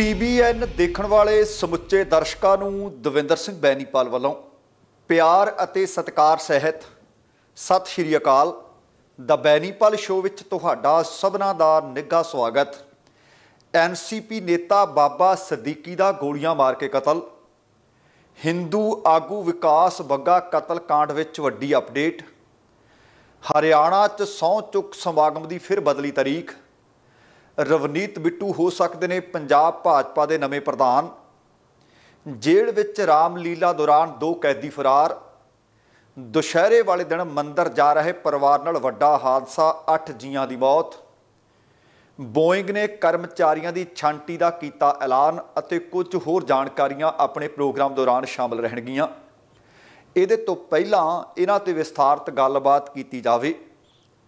TVN ਦੇਖਣ ਵਾਲੇ ਸਮੁੱਚੇ ਦਰਸ਼ਕਾਂ ਨੂੰ ਦਵਿੰਦਰ ਸਿੰਘ ਬੈਣੀਪਾਲ ਵੱਲੋਂ ਪਿਆਰ ਅਤੇ ਸਤਿਕਾਰ ਸਹਿਤ ਸਤਿ ਸ਼੍ਰੀ ਅਕਾਲ ਦਾ ਬੈਣੀਪਾਲ ਸ਼ੋਅ ਵਿੱਚ ਤੁਹਾਡਾ ਸਭਨਾ ਦਾ ਨਿੱਘਾ ਸਵਾਗਤ ਐਨਸੀਪੀ ਨੇਤਾ ਬਾਬਾ ਸਦੀਕੀ ਦਾ ਗੋਲੀਆਂ ਮਾਰ ਕੇ ਕਤਲ ਹਿੰਦੂ ਆਗੂ ਵਿਕਾਸ ਬੱਗਾ ਕਤਲ ਕਾਂਡ ਵਿੱਚ ਵੱਡੀ ਅਪਡੇਟ ਹਰਿਆਣਾ 'ਚ ਸੌ ਚੁੱਕ ਸਮਾਗਮ ਦੀ ਫਿਰ ਬਦਲੀ ਤਾਰੀਖ ਰਵਨੀਤ ਬਿੱਟੂ ਹੋ ਸਕਦੇ ਨੇ ਪੰਜਾਬ ਭਾਜਪਾ ਦੇ ਨਵੇਂ ਪ੍ਰਧਾਨ ਜੇਲ੍ਹ ਵਿੱਚ ਰਾਮਲੀਲਾ ਦੌਰਾਨ ਦੋ ਕੈਦੀ ਫਰਾਰ ਦੁਸ਼ਹਿਰੇ ਵਾਲੇ ਦਿਨ ਮੰਦਰ ਜਾ ਰਹੇ ਪਰਿਵਾਰ ਨਾਲ ਵੱਡਾ ਹਾਦਸਾ 8 ਜੀਆਂ ਦੀ ਮੌਤ ਬੋਇੰਗ ਨੇ ਕਰਮਚਾਰੀਆਂ ਦੀ ਛਾਂਟੀ ਦਾ ਕੀਤਾ ਐਲਾਨ ਅਤੇ ਕੁਝ ਹੋਰ ਜਾਣਕਾਰੀਆਂ ਆਪਣੇ ਪ੍ਰੋਗਰਾਮ ਦੌਰਾਨ ਸ਼ਾਮਲ ਰਹਿਣਗੀਆਂ ਇਹਦੇ ਤੋਂ ਪਹਿਲਾਂ ਇਹਨਾਂ ਤੇ ਵਿਸਥਾਰਤ ਗੱਲਬਾਤ ਕੀਤੀ ਜਾਵੇ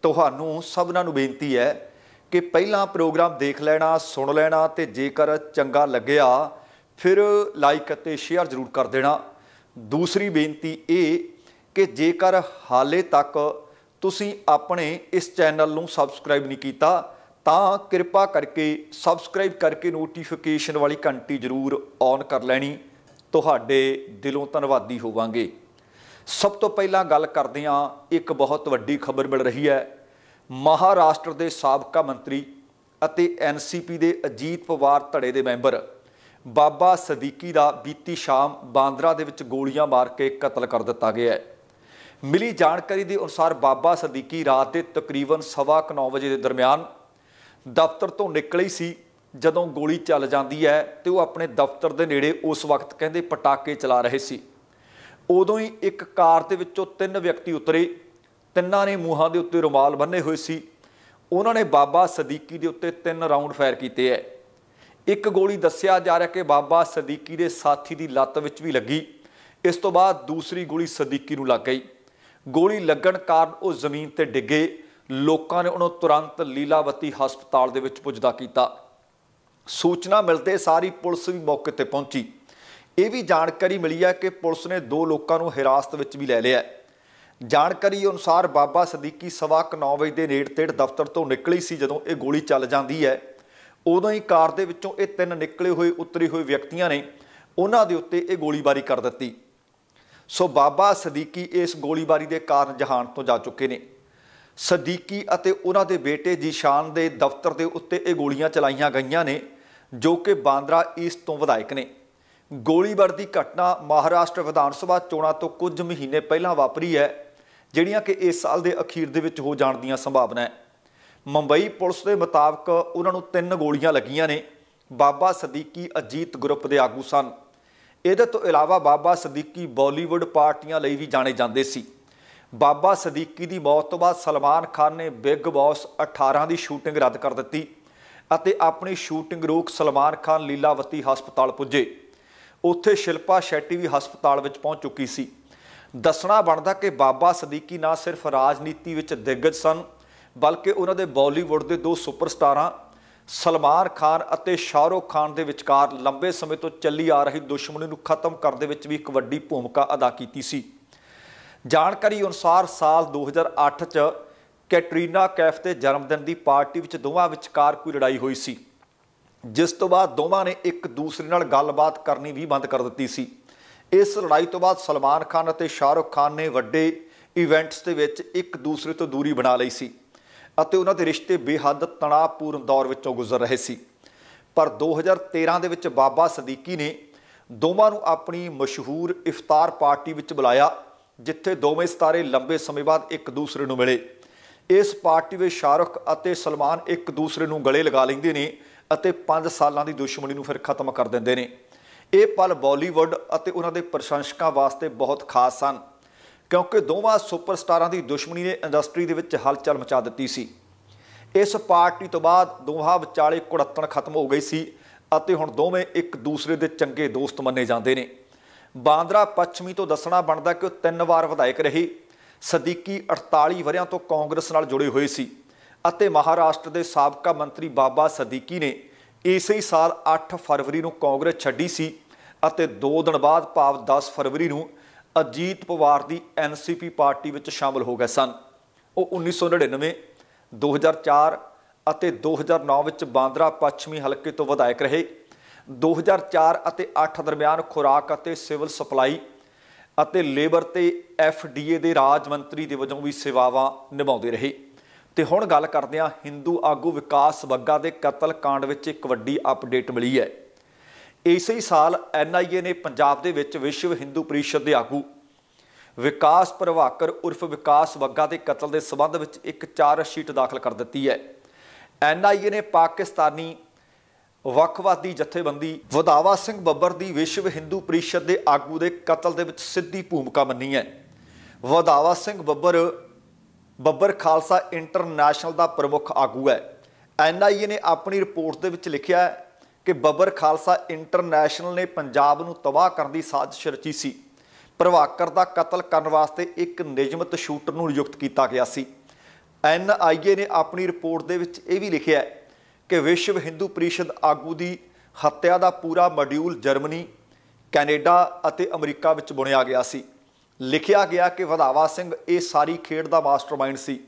ਤੁਹਾਨੂੰ ਸਭਨਾਂ ਨੂੰ ਬੇਨਤੀ ਹੈ ਕਿ ਪਹਿਲਾਂ ਪ੍ਰੋਗਰਾਮ ਦੇਖ ਲੈਣਾ ਸੁਣ ਲੈਣਾ ਤੇ ਜੇਕਰ ਚੰਗਾ ਲੱਗਿਆ ਫਿਰ ਲਾਈਕ ਅਤੇ ਸ਼ੇਅਰ ਜ਼ਰੂਰ ਕਰ ਦੇਣਾ ਦੂਸਰੀ ਬੇਨਤੀ ਇਹ ਕਿ ਜੇਕਰ ਹਾਲੇ ਤੱਕ ਤੁਸੀਂ ਆਪਣੇ ਇਸ ਚੈਨਲ ਨੂੰ ਸਬਸਕ੍ਰਾਈਬ ਨਹੀਂ ਕੀਤਾ ਤਾਂ ਕਿਰਪਾ ਕਰਕੇ ਸਬਸਕ੍ਰਾਈਬ ਕਰਕੇ ਨੋਟੀਫਿਕੇਸ਼ਨ ਵਾਲੀ ਘੰਟੀ ਜ਼ਰੂਰ ਔਨ ਕਰ ਲੈਣੀ ਤੁਹਾਡੇ ਦਿਲੋਂ ਧੰਨਵਾਦੀ ਹੋਵਾਂਗੇ ਸਭ ਤੋਂ ਪਹਿਲਾਂ ਗੱਲ ਕਰਦੇ ਹਾਂ ਇੱਕ ਬਹੁਤ ਵੱਡੀ ਖਬਰ ਮਿਲ ਰਹੀ ਹੈ ਮਹਾਰਾਸ਼ਟਰ ਦੇ ਸਾਬਕਾ ਮੰਤਰੀ ਅਤੇ ਐਨਸੀਪੀ ਦੇ ਅਜੀਤ ਪਵਾਰ ਧੜੇ ਦੇ ਮੈਂਬਰ ਬਾਬਾ ਸਦੀਕੀ ਦਾ ਬੀਤੀ ਸ਼ਾਮ ਬਾਂਦਰਾ ਦੇ ਵਿੱਚ ਗੋਲੀਆਂ ਮਾਰ ਕੇ ਕਤਲ ਕਰ ਦਿੱਤਾ ਗਿਆ ਹੈ ਮਿਲੀ ਜਾਣਕਾਰੀ ਦੇ ਅਨੁਸਾਰ ਬਾਬਾ ਸਦੀਕੀ ਰਾਤ ਦੇ ਤਕਰੀਬਨ 9:30 ਵਜੇ ਦੇ ਦਰਮਿਆਨ ਦਫ਼ਤਰ ਤੋਂ ਨਿਕਲੀ ਸੀ ਜਦੋਂ ਗੋਲੀ ਚੱਲ ਜਾਂਦੀ ਹੈ ਤੇ ਉਹ ਆਪਣੇ ਦਫ਼ਤਰ ਦੇ ਨੇੜੇ ਉਸ ਵਕਤ ਕਹਿੰਦੇ ਪਟਾਕੇ ਚਲਾ ਰਹੇ ਸੀ ਉਦੋਂ ਹੀ ਇੱਕ ਕਾਰ ਦੇ ਵਿੱਚੋਂ ਤਿੰਨ ਵਿਅਕਤੀ ਉਤਰੇ ਤਿੰਨਾਂ ਨੇ ਮੂਹਾਂ ਦੇ ਉੱਤੇ ਰੁਮਾਲ ਬੰਨੇ ਹੋਏ ਸੀ ਉਹਨਾਂ ਨੇ ਬਾਬਾ ਸਦੀਕੀ ਦੇ ਉੱਤੇ ਤਿੰਨ ਰਾਉਂਡ ਫਾਇਰ ਕੀਤੇ ਐ ਇੱਕ ਗੋਲੀ ਦੱਸਿਆ ਜਾ ਰਿਹਾ ਕਿ ਬਾਬਾ ਸਦੀਕੀ ਦੇ ਸਾਥੀ ਦੀ ਲੱਤ ਵਿੱਚ ਵੀ ਲੱਗੀ ਇਸ ਤੋਂ ਬਾਅਦ ਦੂਸਰੀ ਗੋਲੀ ਸਦੀਕੀ ਨੂੰ ਲੱਗ ਗਈ ਗੋਲੀ ਲੱਗਣ ਕਾਰਨ ਉਹ ਜ਼ਮੀਨ ਤੇ ਡਿੱਗੇ ਲੋਕਾਂ ਨੇ ਉਹਨੂੰ ਤੁਰੰਤ ਲੀਲਾਵਤੀ ਹਸਪਤਾਲ ਦੇ ਵਿੱਚ ਪੁੱਜਦਾ ਕੀਤਾ ਸੂਚਨਾ ਮਿਲਦੇ ਸਾਰੀ ਪੁਲਿਸ ਵੀ ਮੌਕੇ ਤੇ ਪਹੁੰਚੀ ਇਹ ਵੀ ਜਾਣਕਾਰੀ ਮਿਲੀ ਹੈ ਕਿ ਪੁਲਿਸ ਨੇ ਦੋ ਲੋਕਾਂ ਨੂੰ ਹਿਰਾਸਤ ਵਿੱਚ ਵੀ ਲੈ ਲਿਆ ਹੈ ਜਾਣਕਾਰੀ ਅਨੁਸਾਰ ਬਾਬਾ ਸਦੀਕੀ ਸਵਾ 9 ਵਜੇ ਦੇ ਨੇੜੇ-ਤੇੜ ਦਫ਼ਤਰ ਤੋਂ ਨਿਕਲੀ ਸੀ ਜਦੋਂ ਇਹ ਗੋਲੀ ਚੱਲ ਜਾਂਦੀ ਹੈ ਉਦੋਂ ਹੀ ਕਾਰ ਦੇ ਵਿੱਚੋਂ ਇਹ ਤਿੰਨ ਨਿਕਲੇ ਹੋਏ ਉਤਰੇ ਹੋਏ ਵਿਅਕਤੀਆਂ ਨੇ ਉਹਨਾਂ ਦੇ ਉੱਤੇ ਇਹ ਗੋਲੀਬਾਰੀ ਕਰ ਦਿੱਤੀ ਸੋ ਬਾਬਾ ਸਦੀਕੀ ਇਸ ਗੋਲੀਬਾਰੀ ਦੇ ਕਾਰਨ ਜਹਾਨ ਤੋਂ ਜਾ ਚੁੱਕੇ ਨੇ ਸਦੀਕੀ ਅਤੇ ਉਹਨਾਂ ਦੇ ਬੇਟੇ ਜੀਸ਼ਾਨ ਦੇ ਦਫ਼ਤਰ ਦੇ ਉੱਤੇ ਇਹ ਗੋਲੀਆਂ ਚਲਾਈਆਂ ਗਈਆਂ ਨੇ ਜੋ ਕਿ ਬਾਂਦਰਾ ਈਸਟ ਤੋਂ ਵਿਧਾਇਕ ਨੇ ਗੋਲੀਬਾਰ ਦੀ ਘਟਨਾ ਮਹਾਰਾਸ਼ਟਰ ਵਿਧਾਨ ਸਭਾ ਚੋਣਾਂ ਤੋਂ ਕੁਝ ਮਹੀਨੇ ਪਹਿਲਾਂ ਵਾਪਰੀ ਹੈ ਜਿਹੜੀਆਂ ਕਿ ਇਸ ਸਾਲ ਦੇ ਅਖੀਰ ਦੇ ਵਿੱਚ ਹੋ ਜਾਣ ਦੀਆਂ ਸੰਭਾਵਨਾ ਹੈ ਮੁੰਬਈ ਪੁਲਿਸ ਦੇ ਮੁਤਾਬਕ ਉਹਨਾਂ ਨੂੰ ਤਿੰਨ ਗੋਲੀਆਂ ਲੱਗੀਆਂ ਨੇ ਬਾਬਾ ਸਦੀਕੀ ਅਜੀਤ ਗਰੁੱਪ ਦੇ ਆਗੂ ਸਨ ਇਹਦੇ ਤੋਂ ਇਲਾਵਾ ਬਾਬਾ ਸਦੀਕੀ ਬਾਲੀਵੁੱਡ ਪਾਰਟੀਆਂ ਲਈ ਵੀ ਜਾਣੇ ਜਾਂਦੇ ਸੀ ਬਾਬਾ ਸਦੀਕੀ ਦੀ ਮੌਤ ਤੋਂ ਬਾਅਦ ਸਲਮਾਨ ਖਾਨ ਨੇ ਬਿੱਗ ਬੌਸ 18 ਦੀ ਸ਼ੂਟਿੰਗ ਰੱਦ ਕਰ ਦਿੱਤੀ ਅਤੇ ਆਪਣੀ ਸ਼ੂਟਿੰਗ ਰੋਕ ਸਲਮਾਨ ਖਾਨ ਲੀਲਾਵਤੀ ਹਸਪਤਾਲ ਪੁੱਜੇ ਉੱਥੇ ਸ਼ਿਲਪਾ ਸ਼ੈਟੀ ਵੀ ਹਸਪਤਾਲ ਵਿੱਚ ਪਹੁੰਚ ਚੁੱਕੀ ਸੀ ਦੱਸਣਾ ਬਣਦਾ ਕਿ ਬਾਬਾ ਸਦੀਕੀ ਨਾ ਸਿਰਫ ਰਾਜਨੀਤੀ ਵਿੱਚ ਦਿੱਗਜ ਸਨ ਬਲਕਿ ਉਹਨਾਂ ਦੇ ਬਾਲੀਵੁੱਡ ਦੇ ਦੋ ਸੁਪਰਸਟਾਰਾਂ ਸਲਮਾਨ ਖਾਨ ਅਤੇ ਸ਼ਾਹਰੁਖ ਖਾਨ ਦੇ ਵਿਚਕਾਰ ਲੰਬੇ ਸਮੇਂ ਤੋਂ ਚੱਲੀ ਆ ਰਹੀ ਦੁਸ਼ਮਣੀ ਨੂੰ ਖਤਮ ਕਰਨ ਦੇ ਵਿੱਚ ਵੀ ਇੱਕ ਵੱਡੀ ਭੂਮਿਕਾ ਅਦਾ ਕੀਤੀ ਸੀ ਜਾਣਕਾਰੀ ਅਨੁਸਾਰ ਸਾਲ 2008 ਚ ਕੈਟਰੀਨਾ ਕੈਫ ਦੇ ਦਿਨ ਦੀ ਪਾਰਟੀ ਵਿੱਚ ਦੋਵਾਂ ਵਿਚਕਾਰ ਕੋਈ ਲੜਾਈ ਹੋਈ ਸੀ ਜਿਸ ਤੋਂ ਬਾਅਦ ਦੋਵਾਂ ਨੇ ਇੱਕ ਦੂਸਰੇ ਨਾਲ ਗੱਲਬਾਤ ਕਰਨੀ ਵੀ ਬੰਦ ਕਰ ਦਿੱਤੀ ਸੀ ਇਸ ਲੜਾਈ ਤੋਂ ਬਾਅਦ ਸਲਮਾਨ ਖਾਨ ਅਤੇ ਸ਼ਾਹਰੁਖ ਖਾਨ ਨੇ ਵੱਡੇ ਇਵੈਂਟਸ ਦੇ ਵਿੱਚ ਇੱਕ ਦੂਸਰੇ ਤੋਂ ਦੂਰੀ ਬਣਾ ਲਈ ਸੀ ਅਤੇ ਉਹਨਾਂ ਦੇ ਰਿਸ਼ਤੇ ਬੇਹੱਦ ਤਣਾਅਪੂਰਨ ਦੌਰ ਵਿੱਚੋਂ ਗੁਜ਼ਰ ਰਹੇ ਸੀ ਪਰ 2013 ਦੇ ਵਿੱਚ ਬਾਬਾ ਸਦੀਕੀ ਨੇ ਦੋਵਾਂ ਨੂੰ ਆਪਣੀ ਮਸ਼ਹੂਰ ਇਫਤਾਰ ਪਾਰਟੀ ਵਿੱਚ ਬੁਲਾਇਆ ਜਿੱਥੇ ਦੋਵੇਂ ਸਤਾਰੇ ਲੰਬੇ ਸਮੇਂ ਬਾਅਦ ਇੱਕ ਦੂਸਰੇ ਨੂੰ ਮਿਲੇ ਇਸ ਪਾਰਟੀ ਵਿੱਚ ਸ਼ਾਹਰੁਖ ਅਤੇ ਸਲਮਾਨ ਇੱਕ ਦੂਸਰੇ ਨੂੰ ਗਲੇ ਲਗਾ ਲੈਂਦੇ ਨੇ ਅਤੇ 5 ਸਾਲਾਂ ਦੀ ਦੁਸ਼ਮਣੀ ਨੂੰ ਫਿਰ ਖਤਮ ਕਰ ਦਿੰਦੇ ਨੇ ਇਹ ਪਲ ਬਾਲੀਵੁੱਡ ਅਤੇ ਉਹਨਾਂ ਦੇ ਪ੍ਰਸ਼ੰਸਕਾਂ ਵਾਸਤੇ ਬਹੁਤ ਖਾਸ ਸਨ ਕਿਉਂਕਿ ਦੋਵਾਂ ਸੁਪਰਸਟਾਰਾਂ ਦੀ ਦੁਸ਼ਮਣੀ ਨੇ ਇੰਡਸਟਰੀ ਦੇ ਵਿੱਚ ਹਲਚਲ ਮਚਾ ਦਿੱਤੀ ਸੀ ਇਸ ਪਾਰਟੀ ਤੋਂ ਬਾਅਦ ਦੋਹਾਂ ਵਿਚਾਲੇ ਕੁੜੱਤਣ ਖਤਮ ਹੋ ਗਈ ਸੀ ਅਤੇ ਹੁਣ ਦੋਵੇਂ ਇੱਕ ਦੂਸਰੇ ਦੇ ਚੰਗੇ ਦੋਸਤ ਮੰਨੇ ਜਾਂਦੇ ਨੇ ਬਾਂਦਰਾ ਪੱਛਮੀ ਤੋਂ ਦੱਸਣਾ ਬਣਦਾ ਕਿ ਉਹ ਤਿੰਨ ਵਾਰ ਵਿਧਾਇਕ ਰਹੀ ਸਦੀਕੀ 48 ਵਰਿਆਂ ਤੋਂ ਕਾਂਗਰਸ ਨਾਲ ਜੁੜੇ ਹੋਏ ਸੀ ਅਤੇ ਮਹਾਰਾਸ਼ਟਰ ਦੇ ਸਾਬਕਾ ਮੰਤਰੀ ਬਾਬਾ ਸਦੀਕੀ ਨੇ ਇਸੇ ਸਾਲ 8 ਫਰਵਰੀ ਨੂੰ ਕਾਂਗਰਸ ਛੱਡੀ ਸੀ ਅਤੇ 2 ਦਿਨ ਬਾਅਦ ਭਾਵ 10 ਫਰਵਰੀ ਨੂੰ ਅਜੀਤ ਪਵਾਰ ਦੀ ਐਨਸੀਪੀ ਪਾਰਟੀ ਵਿੱਚ ਸ਼ਾਮਲ ਹੋ ਗਏ ਸਨ ਉਹ 1999 2004 ਅਤੇ 2009 ਵਿੱਚ ਬਾਂਦਰਾ ਪੱਛਮੀ ਹਲਕੇ ਤੋਂ ਵਿਧਾਇਕ ਰਹੇ 2004 ਅਤੇ 8 ਦਰਮਿਆਨ ਖੁਰਾਕ ਅਤੇ ਸਿਵਲ ਸਪਲਾਈ ਅਤੇ ਲੇਬਰ ਤੇ ਐਫਡੀਏ ਦੇ ਰਾਜ ਮੰਤਰੀ ਦੇ ਵਜੋਂ ਵੀ ਸੇਵਾਵਾਂ ਨਿਭਾਉਂਦੇ ਰਹੇ ਤੇ ਹੁਣ ਗੱਲ ਕਰਦੇ ਹਾਂ ਹਿੰਦੂ ਆਗੂ ਵਿਕਾਸ ਬੱਗਾ ਦੇ ਕਤਲ ਕਾਂਡ ਵਿੱਚ ਇੱਕ ਵੱਡੀ ਅਪਡੇਟ ਮਿਲੀ ਹੈ ਇਸੇ ਹੀ ਸਾਲ ਐਨਆਈਏ ਨੇ ਪੰਜਾਬ ਦੇ ਵਿੱਚ ਵਿਸ਼ਵ ਹਿੰਦੂ ਪਰਿਸ਼ਦ ਦੇ ਆਗੂ ਵਿਕਾਸ ਪ੍ਰਭਾਕਰ ਉਰਫ ਵਿਕਾਸ ਵੱਗਾ ਦੇ ਕਤਲ ਦੇ ਸਬੰਧ ਵਿੱਚ ਇੱਕ ਚਾਰਜ ਸ਼ੀਟ ਦਾਖਲ ਕਰ ਦਿੱਤੀ ਹੈ ਐਨਆਈਏ ਨੇ ਪਾਕਿਸਤਾਨੀ ਵੱਖਵਾਦੀ ਜਥੇਬੰਦੀ ਵਧਾਵਾ ਸਿੰਘ ਬੱਬਰ ਦੀ ਵਿਸ਼ਵ ਹਿੰਦੂ ਪਰਿਸ਼ਦ ਦੇ ਆਗੂ ਦੇ ਕਤਲ ਦੇ ਵਿੱਚ ਸਿੱਧੀ ਭੂਮਿਕਾ ਮੰਨੀ ਹੈ ਵਧਾਵਾ ਸਿੰਘ ਬੱਬਰ ਬੱਬਰ ਖਾਲਸਾ ਇੰਟਰਨੈਸ਼ਨਲ ਦਾ ਪ੍ਰਮੁੱਖ ਆਗੂ ਹੈ ਐਨਆਈਏ ਨੇ ਆਪਣੀ ਰਿਪੋਰਟ ਦੇ ਵਿੱਚ ਲਿਖਿਆ ਹੈ ਕਿ ਬੱਬਰ ਖਾਲਸਾ ਇੰਟਰਨੈਸ਼ਨਲ ਨੇ ਪੰਜਾਬ ਨੂੰ ਤਬਾਹ ਕਰਨ ਦੀ ਸਾਜ਼ਿਸ਼ ਰਚੀ ਸੀ ਪ੍ਰਵਾਕਰ ਦਾ ਕਤਲ ਕਰਨ ਵਾਸਤੇ ਇੱਕ ਨਿਯਮਤ ਸ਼ੂਟਰ ਨੂੰ ਨਿਯੁਕਤ ਕੀਤਾ ਗਿਆ ਸੀ ਐਨਆਈਏ ਨੇ ਆਪਣੀ ਰਿਪੋਰਟ ਦੇ ਵਿੱਚ ਇਹ ਵੀ ਲਿਖਿਆ ਹੈ ਕਿ ਵਿਸ਼ਵ ਹਿੰਦੂ ਪ੍ਰੀਸ਼ਦ ਆਗੂ ਦੀ ਹੱਤਿਆ ਦਾ ਪੂਰਾ ਮੋਡਿਊਲ ਜਰਮਨੀ ਕੈਨੇਡਾ ਅਤੇ ਅਮਰੀਕਾ ਵਿੱਚ ਬੁਣਿਆ ਗਿਆ ਸੀ ਲਿਖਿਆ ਗਿਆ ਕਿ ਵਧਾਵਾ ਸਿੰਘ ਇਹ ਸਾਰੀ ਖੇਡ ਦਾ ਮਾਸਟਰਮਾਈਂਡ ਸੀ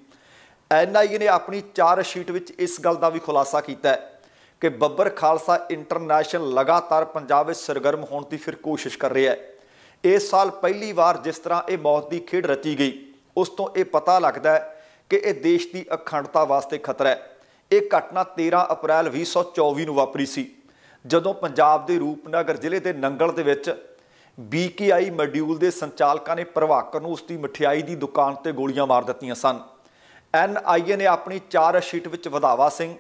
ਐਨਆਈਏ ਨੇ ਆਪਣੀ ਚਾਰ ਸ਼ੀਟ ਵਿੱਚ ਇਸ ਗੱਲ ਦਾ ਵੀ ਖੁਲਾਸਾ ਕੀਤਾ ਹੈ ਕਿ ਬੱਬਰ ਖਾਲਸਾ ਇੰਟਰਨੈਸ਼ਨਲ ਲਗਾਤਾਰ ਪੰਜਾਬ ਵਿੱਚ ਸਰਗਰਮ ਹੋਣ ਦੀ ਫਿਰ ਕੋਸ਼ਿਸ਼ ਕਰ ਰਿਹਾ ਹੈ ਇਸ ਸਾਲ ਪਹਿਲੀ ਵਾਰ ਜਿਸ ਤਰ੍ਹਾਂ ਇਹ ਮੌਤ ਦੀ ਖੇਡ ਰਚੀ ਗਈ ਉਸ ਤੋਂ ਇਹ ਪਤਾ ਲੱਗਦਾ ਹੈ ਕਿ ਇਹ ਦੇਸ਼ ਦੀ ਅਖੰਡਤਾ ਵਾਸਤੇ ਖਤਰਾ ਹੈ ਇਹ ਘਟਨਾ 13 ਅਪ੍ਰੈਲ 2024 ਨੂੰ ਵਾਪਰੀ ਸੀ ਜਦੋਂ ਪੰਜਾਬ ਦੇ ਰੂਪਨਗਰ ਜ਼ਿਲ੍ਹੇ ਦੇ ਨੰਗਲ ਦੇ ਵਿੱਚ BKI ਮੋਡਿਊਲ ਦੇ ਸੰਚਾਲਕਾਂ ਨੇ ਪ੍ਰਭਾਕਰ ਨੂੰ ਉਸਦੀ ਮਠਿਆਈ ਦੀ ਦੁਕਾਨ ਤੇ ਗੋਲੀਆਂ ਮਾਰ ਦਿੱਤੀਆਂ ਸਨ NIA ਨੇ ਆਪਣੀ ਚਾਰ ਸ਼ੀਟ ਵਿੱਚ ਵਧਾਵਾ ਸਿੰਘ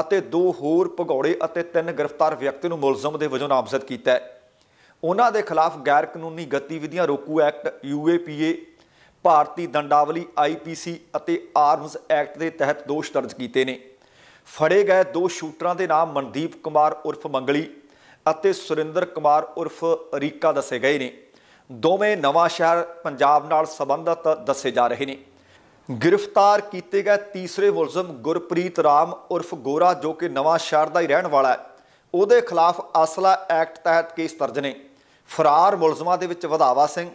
ਅਤੇ ਦੋ ਹੋਰ ਭਗੌੜੇ ਅਤੇ ਤਿੰਨ ਗ੍ਰਿਫਤਾਰ ਵਿਅਕਤੀ ਨੂੰ ਮੁਲਜ਼ਮ ਦੇ ਵਜੋਂ ਨਾਮਜ਼ਦ ਕੀਤਾ ਹੈ ਉਹਨਾਂ ਦੇ ਖਿਲਾਫ ਗੈਰ ਕਾਨੂੰਨੀ ਗਤੀਵਿਧੀਆਂ ਰੋਕੂ ਐਕਟ ਯੂਏਪੀਏ ਭਾਰਤੀ ਦੰਡਾਵਲੀ ਆਈਪੀਸੀ ਅਤੇ ਆਰਮਸ ਐਕਟ ਦੇ ਤਹਿਤ ਦੋਸ਼ ਦਰਜ ਕੀਤੇ ਨੇ ਫੜੇ ਗਏ ਦੋ ਸ਼ੂਟਰਾਂ ਦੇ ਨਾਮ ਮਨਦੀਪ ਕੁਮਾਰ ਉਰਫ ਮੰਗਲੀ ਅਤੇ ਸੁਰਿੰਦਰ ਕੁਮਾਰ ਉਰਫ ਰੀਕਾ ਦੱਸੇ ਗਏ ਨੇ ਦੋਵੇਂ ਨਵਾਂ ਸ਼ਹਿਰ ਪੰਜਾਬ ਨਾਲ ਸੰਬੰਧਤ ਦੱਸੇ ਜਾ ਰਹੇ ਨੇ ਗ੍ਰਿਫਤਾਰ ਕੀਤੇ ਗਏ ਤੀਸਰੇ ਮੁਲਜ਼ਮ ਗੁਰਪ੍ਰੀਤ ਰਾਮ ਉਰਫ ਗੋਰਾ ਜੋ ਕਿ ਨਵਾਂ ਸ਼ਹਿਰ ਦਾ ਹੀ ਰਹਿਣ ਵਾਲਾ ਹੈ ਉਹਦੇ ਖਿਲਾਫ ਅਸਲਾ ਐਕਟ ਤਹਿਤ ਕੇਸ ਦਰਜ ਨੇ ਫਰਾਰ ਮੁਲਜ਼ਮਾਂ ਦੇ ਵਿੱਚ ਵਧਾਵਾ ਸਿੰਘ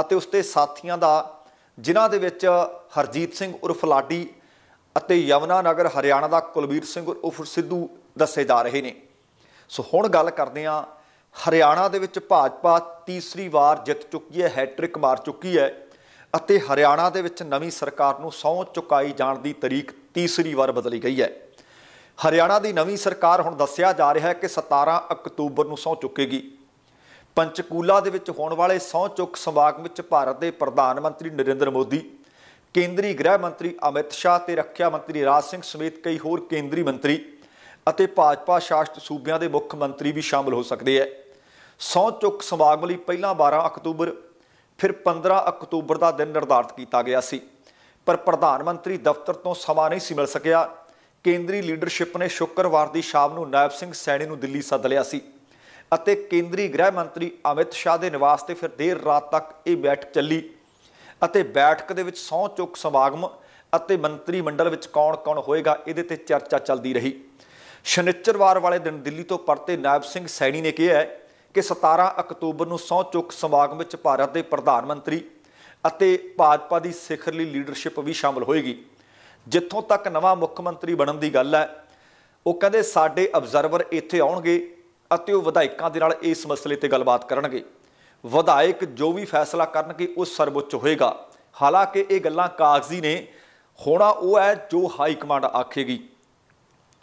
ਅਤੇ ਉਸਦੇ ਸਾਥੀਆਂ ਦਾ ਜਿਨ੍ਹਾਂ ਦੇ ਵਿੱਚ ਹਰਜੀਤ ਸਿੰਘ ਉਰਫ ਲਾਡੀ ਅਤੇ ਯਮਨਾ ਨਗਰ ਹਰਿਆਣਾ ਦਾ ਕੁਲਬੀਰ ਸਿੰਘ ਉਰਫ ਸਿੱਧੂ ਦੱਸੇ ਜਾ ਰਹੇ ਨੇ ਸੋ ਹੁਣ ਗੱਲ ਕਰਦੇ ਹਾਂ ਹਰਿਆਣਾ ਦੇ ਵਿੱਚ ਭਾਜਪਾ ਤੀਸਰੀ ਵਾਰ ਜਿੱਤ ਚੁੱਕੀ ਹੈ ਹੈਟ੍ਰਿਕ ਮਾਰ ਚੁੱਕੀ ਹੈ ਅਤੇ ਹਰਿਆਣਾ ਦੇ ਵਿੱਚ ਨਵੀਂ ਸਰਕਾਰ ਨੂੰ ਸੌਂ ਚੁਕਾਈ ਜਾਣ ਦੀ ਤਾਰੀਖ ਤੀਸਰੀ ਵਾਰ ਬਦਲੀ ਗਈ ਹੈ ਹਰਿਆਣਾ ਦੀ ਨਵੀਂ ਸਰਕਾਰ ਹੁਣ ਦੱਸਿਆ ਜਾ ਰਿਹਾ ਹੈ ਕਿ 17 ਅਕਤੂਬਰ ਨੂੰ ਸੌਂ ਚੁੱਕੇਗੀ ਪੰਚਕੂਲਾ ਦੇ ਵਿੱਚ ਹੋਣ ਵਾਲੇ ਸੌਂ ਚੁੱਕ ਸਮਾਗਮ ਵਿੱਚ ਭਾਰਤ ਦੇ ਪ੍ਰਧਾਨ ਮੰਤਰੀ ਨਰਿੰਦਰ ਮੋਦੀ ਕੇਂਦਰੀ ਗ੍ਰਹਿ ਮੰਤਰੀ ਅਮਿਤ ਸ਼ਾਹ ਤੇ ਰੱਖਿਆ ਮੰਤਰੀ ਰਾਜ ਸਿੰਘ ਸਮੇਤ ਕਈ ਹੋਰ ਕੇਂਦਰੀ ਮੰਤਰੀ ਅਤੇ ਭਾਜਪਾ ਸ਼ਾਸਿਤ ਸੂਬਿਆਂ ਦੇ ਮੁੱਖ ਮੰਤਰੀ ਵੀ ਸ਼ਾਮਲ ਹੋ ਸਕਦੇ ਐ ਸੌ ਚੁੱਕ ਸਮਾਗਮ ਲਈ ਪਹਿਲਾਂ 12 ਅਕਤੂਬਰ ਫਿਰ 15 ਅਕਤੂਬਰ ਦਾ ਦਿਨ ਨਿਰਧਾਰਤ ਕੀਤਾ ਗਿਆ ਸੀ ਪਰ ਪ੍ਰਧਾਨ ਮੰਤਰੀ ਦਫ਼ਤਰ ਤੋਂ ਸਮਾਂ ਨਹੀਂ ਸੀ ਮਿਲ ਸਕਿਆ ਕੇਂਦਰੀ ਲੀਡਰਸ਼ਿਪ ਨੇ ਸ਼ੁੱਕਰਵਾਰ ਦੀ ਸ਼ਾਮ ਨੂੰ ਨਾਇਬ ਸਿੰਘ ਸੈਣੀ ਨੂੰ ਦਿੱਲੀ ਸੱਦ ਲਿਆ ਸੀ ਅਤੇ ਕੇਂਦਰੀ ਗ੍ਰਹਿ ਮੰਤਰੀ ਅਮਿਤ ਸ਼ਾਹ ਦੇ ਨਿਵਾਸ ਤੇ ਫਿਰ ਦੇਰ ਰਾਤ ਤੱਕ ਇਹ ਬੈਠਕ ਚੱਲੀ ਅਤੇ ਬੈਠਕ ਦੇ ਵਿੱਚ ਸੌ ਚੁੱਕ ਸਮਾਗਮ ਅਤੇ ਮੰਤਰੀ ਮੰਡਲ ਵਿੱਚ ਕੌਣ-ਕੌਣ ਹੋਏਗਾ ਇਹਦੇ ਤੇ ਚਰਚਾ ਚੱਲਦੀ ਰਹੀ ਸ਼ਨੀਚਰਵਾਰ ਵਾਲੇ ਦਿਨ ਦਿੱਲੀ ਤੋਂ ਪਰਤੇ ਨਾਇਬ ਸਿੰਘ ਸੈਣੀ ਨੇ ਕਿਹਾ ਕਿ 17 ਅਕਤੂਬਰ ਨੂੰ ਸੌ ਚੁੱਕ ਸਮਾਗਮ ਵਿੱਚ ਭਾਰਤ ਦੇ ਪ੍ਰਧਾਨ ਮੰਤਰੀ ਅਤੇ ਭਾਜਪਾ ਦੀ ਸਿਖਰਲੀ ਲੀਡਰਸ਼ਿਪ ਵੀ ਸ਼ਾਮਲ ਹੋਏਗੀ ਜਿੱਥੋਂ ਤੱਕ ਨਵਾਂ ਮੁੱਖ ਮੰਤਰੀ ਬਣਨ ਦੀ ਗੱਲ ਹੈ ਉਹ ਕਹਿੰਦੇ ਸਾਡੇ ਅਬਜ਼ਰਵਰ ਇੱਥੇ ਆਉਣਗੇ ਅਤੇ ਉਹ ਵਿਧਾਇਕਾਂ ਦੇ ਨਾਲ ਇਸ ਮਸਲੇ ਤੇ ਗੱਲਬਾਤ ਕਰਨਗੇ ਵਿਧਾਇਕ ਜੋ ਵੀ ਫੈਸਲਾ ਕਰਨਗੇ ਉਹ ਸਰਵਉੱਚ ਹੋਏਗਾ ਹਾਲਾਂਕਿ ਇਹ ਗੱਲਾਂ ਕਾਗਜ਼ੀ ਨੇ ਹੋਣਾ ਉਹ ਹੈ ਜੋ ਹਾਈ ਕਮਾਂਡ ਆਖੇਗੀ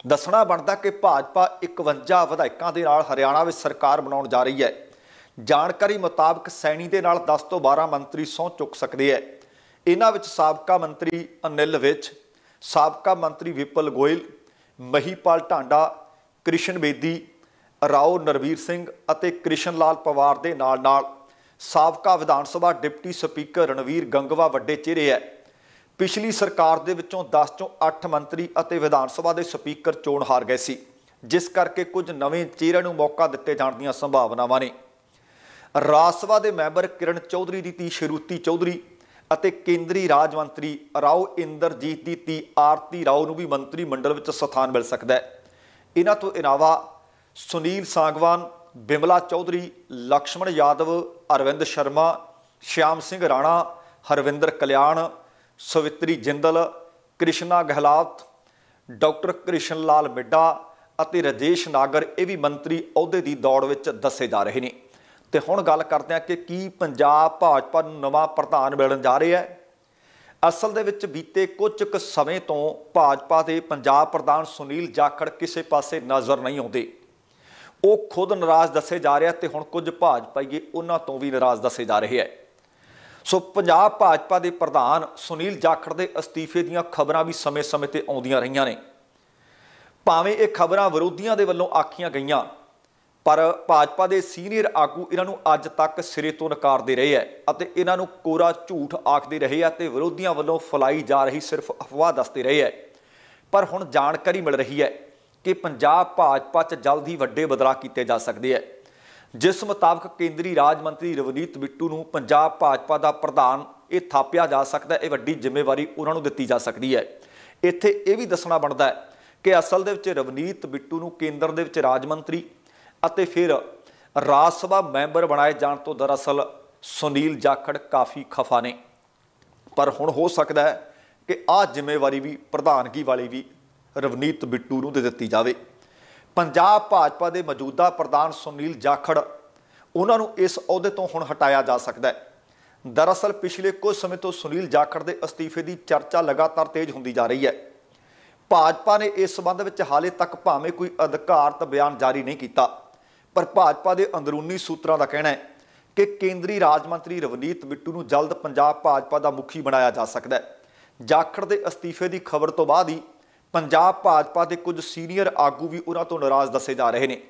ਦੱਸਣਾ ਬਣਦਾ ਕਿ ਭਾਜਪਾ 51 ਵਿਧਾਇਕਾਂ ਦੇ ਨਾਲ ਹਰਿਆਣਾ ਵਿੱਚ ਸਰਕਾਰ ਬਣਾਉਣ ਜਾ ਰਹੀ ਹੈ ਜਾਣਕਾਰੀ ਮੁਤਾਬਕ ਸੈਣੀ ਦੇ ਨਾਲ 10 ਤੋਂ 12 ਮੰਤਰੀ ਸੌ ਚੁੱਕ ਸਕਦੇ ਹੈ ਇਹਨਾਂ ਵਿੱਚ ਸਾਬਕਾ ਮੰਤਰੀ ਅਨਿਲ ਵਿੱਚ ਸਾਬਕਾ ਮੰਤਰੀ ਵਿਪਲ ਗੋਇਲ ਮਹੀਪਾਲ ਢਾਂਡਾ ਕ੍ਰਿਸ਼ਨ ਬੇਦੀ ਰਾਓ ਨਰਵੀਰ ਸਿੰਘ ਅਤੇ ਕ੍ਰਿਸ਼ਨ ਲਾਲ ਪਵਾਰ ਦੇ ਨਾਲ ਨਾਲ ਸਾਬਕਾ ਵਿਧਾਨ ਸਭਾ ਡਿਪਟੀ ਸਪੀਕਰ ਰਣਵੀਰ ਗੰਗਵਾ ਵੱਡੇ ਚਿਹਰੇ ਹੈ ਪਿਛਲੀ ਸਰਕਾਰ ਦੇ ਵਿੱਚੋਂ 10 ਚੋਂ 8 ਮੰਤਰੀ ਅਤੇ ਵਿਧਾਨ ਸਭਾ ਦੇ ਸਪੀਕਰ ਚੋਣ ਹਾਰ ਗਏ ਸੀ ਜਿਸ ਕਰਕੇ ਕੁਝ ਨਵੇਂ ਚਿਹਰਿਆਂ ਨੂੰ ਮੌਕਾ ਦਿੱਤੇ ਜਾਣ ਦੀਆਂ ਸੰਭਾਵਨਾਵਾਂ ਨੇ ਰਾਸਵਾ ਦੇ ਮੈਂਬਰ ਕਿਰਨ ਚੌਧਰੀ ਦੀ ਧੀ ਸ਼ਰੂਤੀ ਚੌਧਰੀ ਅਤੇ ਕੇਂਦਰੀ ਰਾਜ ਮੰਤਰੀ ਰਾਓ ਇੰਦਰਜੀਤ ਦੀ ਧੀ ਆਰਤੀ ਰਾਓ ਨੂੰ ਵੀ ਮੰਤਰੀ ਮੰਡਲ ਵਿੱਚ ਸਥਾਨ ਮਿਲ ਸਕਦਾ ਹੈ ਇਹਨਾਂ ਤੋਂ ਇਲਾਵਾ ਸੁਨੀਲ ਸਾਗਵਾਨ ਬਿਮਲਾ ਚੌਧਰੀ ਲਕਸ਼ਮਣ ਯਾਦਵ ਅਰਵਿੰਦ ਸ਼ਰਮਾ ਸ਼ਿਆਮ ਸਿੰਘ ਰਾਣਾ ਹਰਵਿੰਦਰ ਕਲਿਆਣ ਸਵਿਤਰੀ ਜਿੰਦਲ ਕ੍ਰਿਸ਼ਨਾ ਗਹਿਲਾਤ ਡਾਕਟਰ ਕ੍ਰਿਸ਼ਨ ਲਾਲ ਮਿੱਡਾ ਅਤੇ ਰਜੇਸ਼ ਨਾਗਰ ਇਹ ਵੀ ਮੰਤਰੀ ਅਹੁਦੇ ਦੀ ਦੌੜ ਵਿੱਚ ਦੱਸੇ ਜਾ ਰਹੇ ਨੇ ਤੇ ਹੁਣ ਗੱਲ ਕਰਦੇ ਹਾਂ ਕਿ ਕੀ ਪੰਜਾਬ ਭਾਜਪਾ ਨੂੰ ਨਵਾਂ ਪ੍ਰਧਾਨ ਮਿਲਣ ਜਾ ਰਿਹਾ ਹੈ ਅਸਲ ਦੇ ਵਿੱਚ ਬੀਤੇ ਕੁਝ ਕੁ ਸਮੇਂ ਤੋਂ ਭਾਜਪਾ ਦੇ ਪੰਜਾਬ ਪ੍ਰਧਾਨ ਸੁਨੀਲ ਜਾਖੜ ਕਿਸੇ ਪਾਸੇ ਨਜ਼ਰ ਨਹੀਂ ਆਉਂਦੇ ਉਹ ਖੁਦ ਨਾਰਾਜ਼ ਦੱਸੇ ਜਾ ਰਿਹਾ ਤੇ ਹੁਣ ਕੁਝ ਭਾਜਪਾਈਏ ਉਹਨਾਂ ਤੋਂ ਵੀ ਨਾਰਾਜ਼ ਦੱਸੇ ਜਾ ਰਹੇ ਹੈ ਸੋ ਪੰਜਾਬ ਭਾਜਪਾ ਦੇ ਪ੍ਰਧਾਨ ਸੁਨੀਲ ਜਾਖੜ ਦੇ ਅਸਤੀਫੇ ਦੀਆਂ ਖਬਰਾਂ ਵੀ ਸਮੇਂ-ਸਮੇਂ ਤੇ ਆਉਂਦੀਆਂ ਰਹੀਆਂ ਨੇ ਭਾਵੇਂ ਇਹ ਖਬਰਾਂ ਵਿਰੋਧੀਆਂ ਦੇ ਵੱਲੋਂ ਆਖੀਆਂ ਗਈਆਂ ਪਰ ਭਾਜਪਾ ਦੇ ਸੀਨੀਅਰ ਆਗੂ ਇਹਨਾਂ ਨੂੰ ਅੱਜ ਤੱਕ ਸਿਰੇ ਤੋਂ ਨਕਾਰਦੇ ਰਹੇ ਐ ਅਤੇ ਇਹਨਾਂ ਨੂੰ ਕੋਰਾ ਝੂਠ ਆਖਦੇ ਰਹੇ ਆ ਤੇ ਵਿਰੋਧੀਆਂ ਵੱਲੋਂ ਫਲਾਈ ਜਾ ਰਹੀ ਸਿਰਫ ਅਫਵਾਹ ਦੱਸਦੇ ਰਹੇ ਐ ਪਰ ਹੁਣ ਜਾਣਕਾਰੀ ਮਿਲ ਰਹੀ ਹੈ ਕਿ ਪੰਜਾਬ ਭਾਜਪਾ 'ਚ ਜਲਦੀ ਵੱਡੇ ਬਦਲਾਅ ਕੀਤੇ ਜਾ ਸਕਦੇ ਐ ਜਿਸ ਮੁਤਾਬਕ ਕੇਂਦਰੀ ਰਾਜ ਮੰਤਰੀ ਰਵਨੀਤ ਬਿੱਟੂ ਨੂੰ ਪੰਜਾਬ ਭਾਜਪਾ ਦਾ ਪ੍ਰਧਾਨ ਇਹ ਥਾਪਿਆ ਜਾ ਸਕਦਾ ਹੈ ਇਹ ਵੱਡੀ ਜ਼ਿੰਮੇਵਾਰੀ ਉਹਨਾਂ ਨੂੰ ਦਿੱਤੀ ਜਾ ਸਕਦੀ ਹੈ ਇੱਥੇ ਇਹ ਵੀ ਦੱਸਣਾ ਬਣਦਾ ਹੈ ਕਿ ਅਸਲ ਦੇ ਵਿੱਚ ਰਵਨੀਤ ਬਿੱਟੂ ਨੂੰ ਕੇਂਦਰ ਦੇ ਵਿੱਚ ਰਾਜ ਮੰਤਰੀ ਅਤੇ ਫਿਰ ਰਾਜ ਸਭਾ ਮੈਂਬਰ ਬਣਾਏ ਜਾਣ ਤੋਂ ਦਰਅਸਲ ਸੁਨੀਲ ਜਾਖੜ ਕਾਫੀ ਖਫਾ ਨੇ ਪਰ ਹੁਣ ਹੋ ਸਕਦਾ ਹੈ ਕਿ ਆਹ ਜ਼ਿੰਮੇਵਾਰੀ ਵੀ ਪ੍ਰਧਾਨਗੀ ਵਾਲੀ ਵੀ ਰਵਨੀਤ ਬਿੱਟੂ ਨੂੰ ਦੇ ਦਿੱਤੀ ਜਾਵੇ ਪੰਜਾਬ ਭਾਜਪਾ ਦੇ ਮੌਜੂਦਾ ਪ੍ਰਧਾਨ ਸੁਨੀਲ ਜਾਖੜ ਉਹਨਾਂ ਨੂੰ ਇਸ ਅਹੁਦੇ ਤੋਂ ਹੁਣ ਹਟਾਇਆ ਜਾ ਸਕਦਾ ਹੈ ਦਰਅਸਲ ਪਿਛਲੇ ਕੁਝ ਸਮੇਂ ਤੋਂ ਸੁਨੀਲ ਜਾਖੜ ਦੇ ਅਸਤੀਫੇ ਦੀ ਚਰਚਾ ਲਗਾਤਾਰ ਤੇਜ਼ ਹੁੰਦੀ ਜਾ ਰਹੀ ਹੈ ਭਾਜਪਾ ਨੇ ਇਸ ਸਬੰਧ ਵਿੱਚ ਹਾਲੇ ਤੱਕ ਭਾਵੇਂ ਕੋਈ ਅਧਿਕਾਰਤ ਬਿਆਨ ਜਾਰੀ ਨਹੀਂ ਕੀਤਾ ਪਰ ਭਾਜਪਾ ਦੇ ਅੰਦਰੂਨੀ ਸੂਤਰਾਂ ਦਾ ਕਹਿਣਾ ਹੈ ਕਿ ਕੇਂਦਰੀ ਰਾਜ ਮੰਤਰੀ ਰਵਨੀਤ ਬਿੱਟੂ ਨੂੰ ਜਲਦ ਪੰਜਾਬ ਭਾਜਪਾ ਦਾ ਮੁਖੀ ਬਣਾਇਆ ਜਾ ਸਕਦਾ ਹੈ ਜਾਖੜ ਦੇ ਅਸਤੀਫੇ ਦੀ ਖਬਰ ਤੋਂ ਬਾਅਦ ਹੀ ਪੰਜਾਬ ਭਾਜਪਾ ਦੇ ਕੁਝ ਸੀਨੀਅਰ ਆਗੂ ਵੀ ਉਹਨਾਂ ਤੋਂ ਨਾਰਾਜ਼ ਦੱਸੇ ਜਾ ਰਹੇ ਨੇ